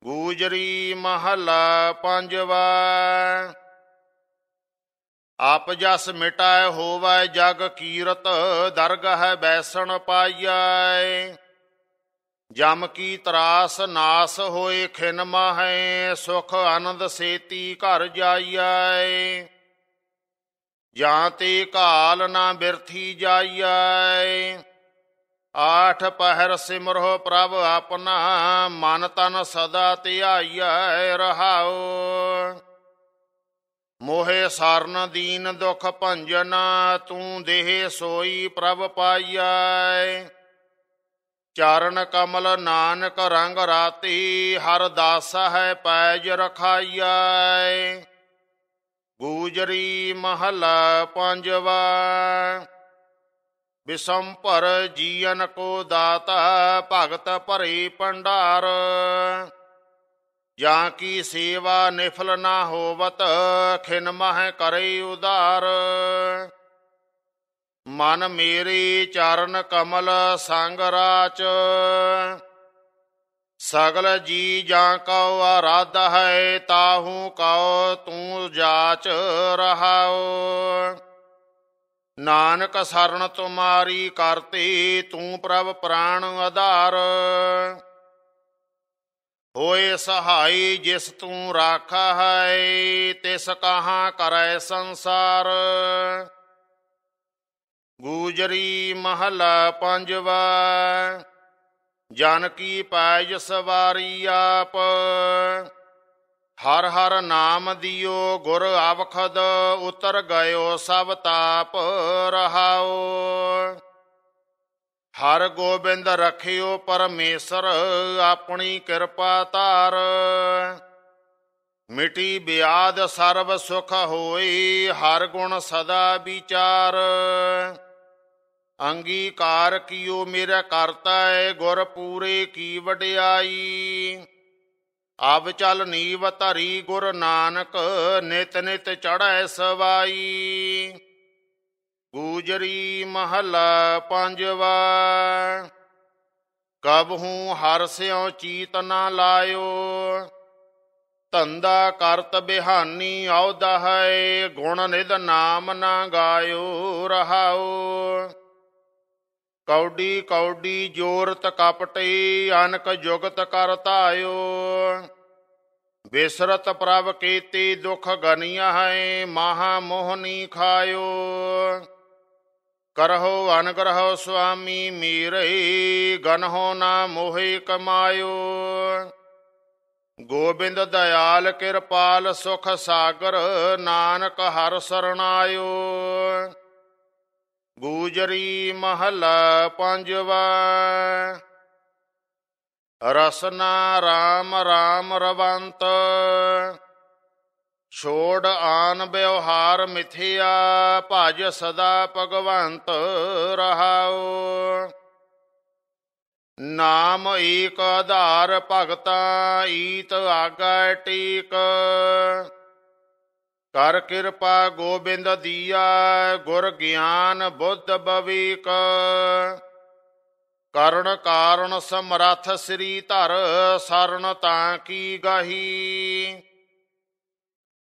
S1: ਗੂਜਰੀ ਮਹਲਾ ਪੰਜਵਾ ਆਪ ਜਸ ਮਿਟਾਇ ਹੋਵੈ ਜਗ ਕੀਰਤ ਦਰਗਹ ਬੈਸਣ ਪਾਈਐ ਜਮ ਕੀ ਤਰਾਸ ਨਾਸ ਹੋਏ ਖਿਨ ਮਹੈ ਸੁਖ ਆਨੰਦ ਸੇਤੀ ਘਰ ਜਾਈਐ ਜਾਂ ਤੇ ਕਾਲ ਨਾ ਬਿਰਥੀ ਜਾਈਐ ਆਠ ਪਹਿਰ ਸਿਮਰੋ ਪ੍ਰਭ ਆਪਣਾ ਮਨ ਤਨ ਸਦਾ ਧਿਆਈਐ ਰਹਾਉ ਮੋਹਿ ਸਾਰਨ ਦੀਨ ਦੁਖ ਭੰਜਨ ਤੂੰ ਦੇਹ ਸੋਈ ਪ੍ਰਭ ਪਾਈਐ ਚਰਨ ਕਮਲ ਨਾਨਕ ਰੰਗ ਰਾਤੀ ਹਰ ਦਾਸ ਹੈ ਪੈਜ ਰਖਾਈਐ ਗੂਜਰੀ ਮਹਲਾ ਪੰਜਵਾ ਬਿਸੰਪਰ ਜੀਨ ਕੋ ਦਾਤਾ ਭਗਤ ਭਰੀ ਪੰਡਾਰ ਜਾਂ ਕੀ ਸੇਵਾ ਨਿਫਲ ਨਾ ਹੋਵਤ ਖਿਨ ਮਹਿ ਕਰੇ ਉਦਾਰ ਮਨ ਮੇਰੀ ਚਰਨ ਕਮਲ ਸੰਗ ਰਾਚ ਸਗਲ ਜੀ ਜਾਂ ਕਉ ਆਰਾਧ ਹੈ ਤਾਹੂ ਕਉ ਤੂੰ ਜਾਚ ਰਹਾਓ ਨਾਨਕ ਸਰਣ ਤੁਮਾਰੀ ਕਰਤੀ ਤੂੰ ਪ੍ਰਭ ਪ੍ਰਾਣ ਆਧਾਰ ਹੋਏ ਸਹਾਈ ਜਿਸ ਤੂੰ ਰਾਖਾ ਹੈ ਤਿਸ ਕਹਾ ਕਰੈ ਸੰਸਾਰ ਗੂਜਰੀ ਮਹਲਾ ਪੰਜਵਾ ਜਨ ਕੀ ਪਾਇ ਜਸਵਾਰੀ ਆਪ ਹਰ ਹਰ ਨਾਮ ਦਿਓ ਗੁਰ ਆਵਖਦ ਉਤਰ ਗਇਓ ਸਭ ਤਾਪ ਰਹਾਓ ਹਰ ਗੋਬਿੰਦ ਰਖਿਓ ਪਰਮੇਸ਼ਰ ਆਪਣੀ ਕਿਰਪਾ ਧਾਰ ਮਿਟੀ ਬਿਆਦ ਸਰਬ ਸੁਖ ਹੋਈ ਹਰ ਗੁਣ ਸਦਾ ਵਿਚਾਰ ਅੰਗੀਕਾਰ ਕੀਓ ਮੇਰਾ ਕਰਤਾ ਏ ਗੁਰ ਪੂਰੇ ਕੀ ਵਡਿਆਈ ਆਵ ਚਲ ਨੀਵ ਧਰੀ ਗੁਰ ਨਾਨਕ ਨਿਤ ਨਿਤ ਚੜੈ ਸਵਾਈ ਗੂਜਰੀ ਮਹਲਾ ਪੰਜਵਾ ਕਬਹੂ ਹਰ ਸਿਉ ਚੀਤ ਨਾ ਲਾਇਓ ਧੰਦਾ ਕਰਤ ਬਿਹਾਨੀ ਆਉਦਾ ਹੈ ਗੁਣ ਨਿਦ ਨਾਮ ਨਾ ਗਾਇਓ ਰਹਾਓ ਕੌਡੀ ਕੌਡੀ ਜੋਰਤ ਕਪਟੇ ਅਨਕ ਜੁਗਤ ਕਰ ਧਾਇਓ ਵਿਸਰਤ ਪ੍ਰਭ ਕੀਤੀ ਦੁਖ ਗਨੀਆਂ ਹੈ ਮਹਾ ਮੋਹਨੀ ਖਾਇਓ ਕਰਹੁ ਅਨਗ੍ਰਹੁ ਸੁਆਮੀ ਮੀਰੇ ਗਨਹੁ ਨਾ ਮੋਹਿ ਕਮਾਇਓ ਗੋਬਿੰਦ ਦਇਆਲ ਕਿਰਪਾਲ ਸੁਖ ਸਾਗਰ ਨਾਨਕ ਹਰ ਸਰਣਾਇਓ ਗੂਜਰੀ ਮਹਲਾ ਪੰਜਵਾ ਰਸਨਾ RAM RAM ਰਵੰਤ ਛੋੜ ਆਨ ਬਿਵਹਾਰ ਮਿਥਿਆ ਭਜ ਸਦਾ ਭਗਵੰਤ ਰਹਾਓ ਨਾਮ ਏਕ ਆਧਾਰ ਭਗਤਾ ਈਤ ਆਗੈ ਟੀਕ ਕਰ ਕਿਰਪਾ ਗੋਬਿੰਦ ਦੀਆ ਗੁਰ ਗਿਆਨ ਬੁੱਧ ਬਵੀਕ ਕਰਨ ਕਾਰਨ ਸਮਰੱਥ ਸ੍ਰੀ ਧਰ ਸਰਨ ਤਾਂ ਕੀ ਗਾਹੀ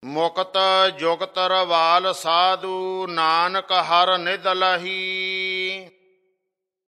S1: ਮੁਕਤ ਜੁਗਤ ਰਵਾਲ ਸਾਧੂ ਨਾਨਕ ਹਰ ਨਿਦਲਹੀ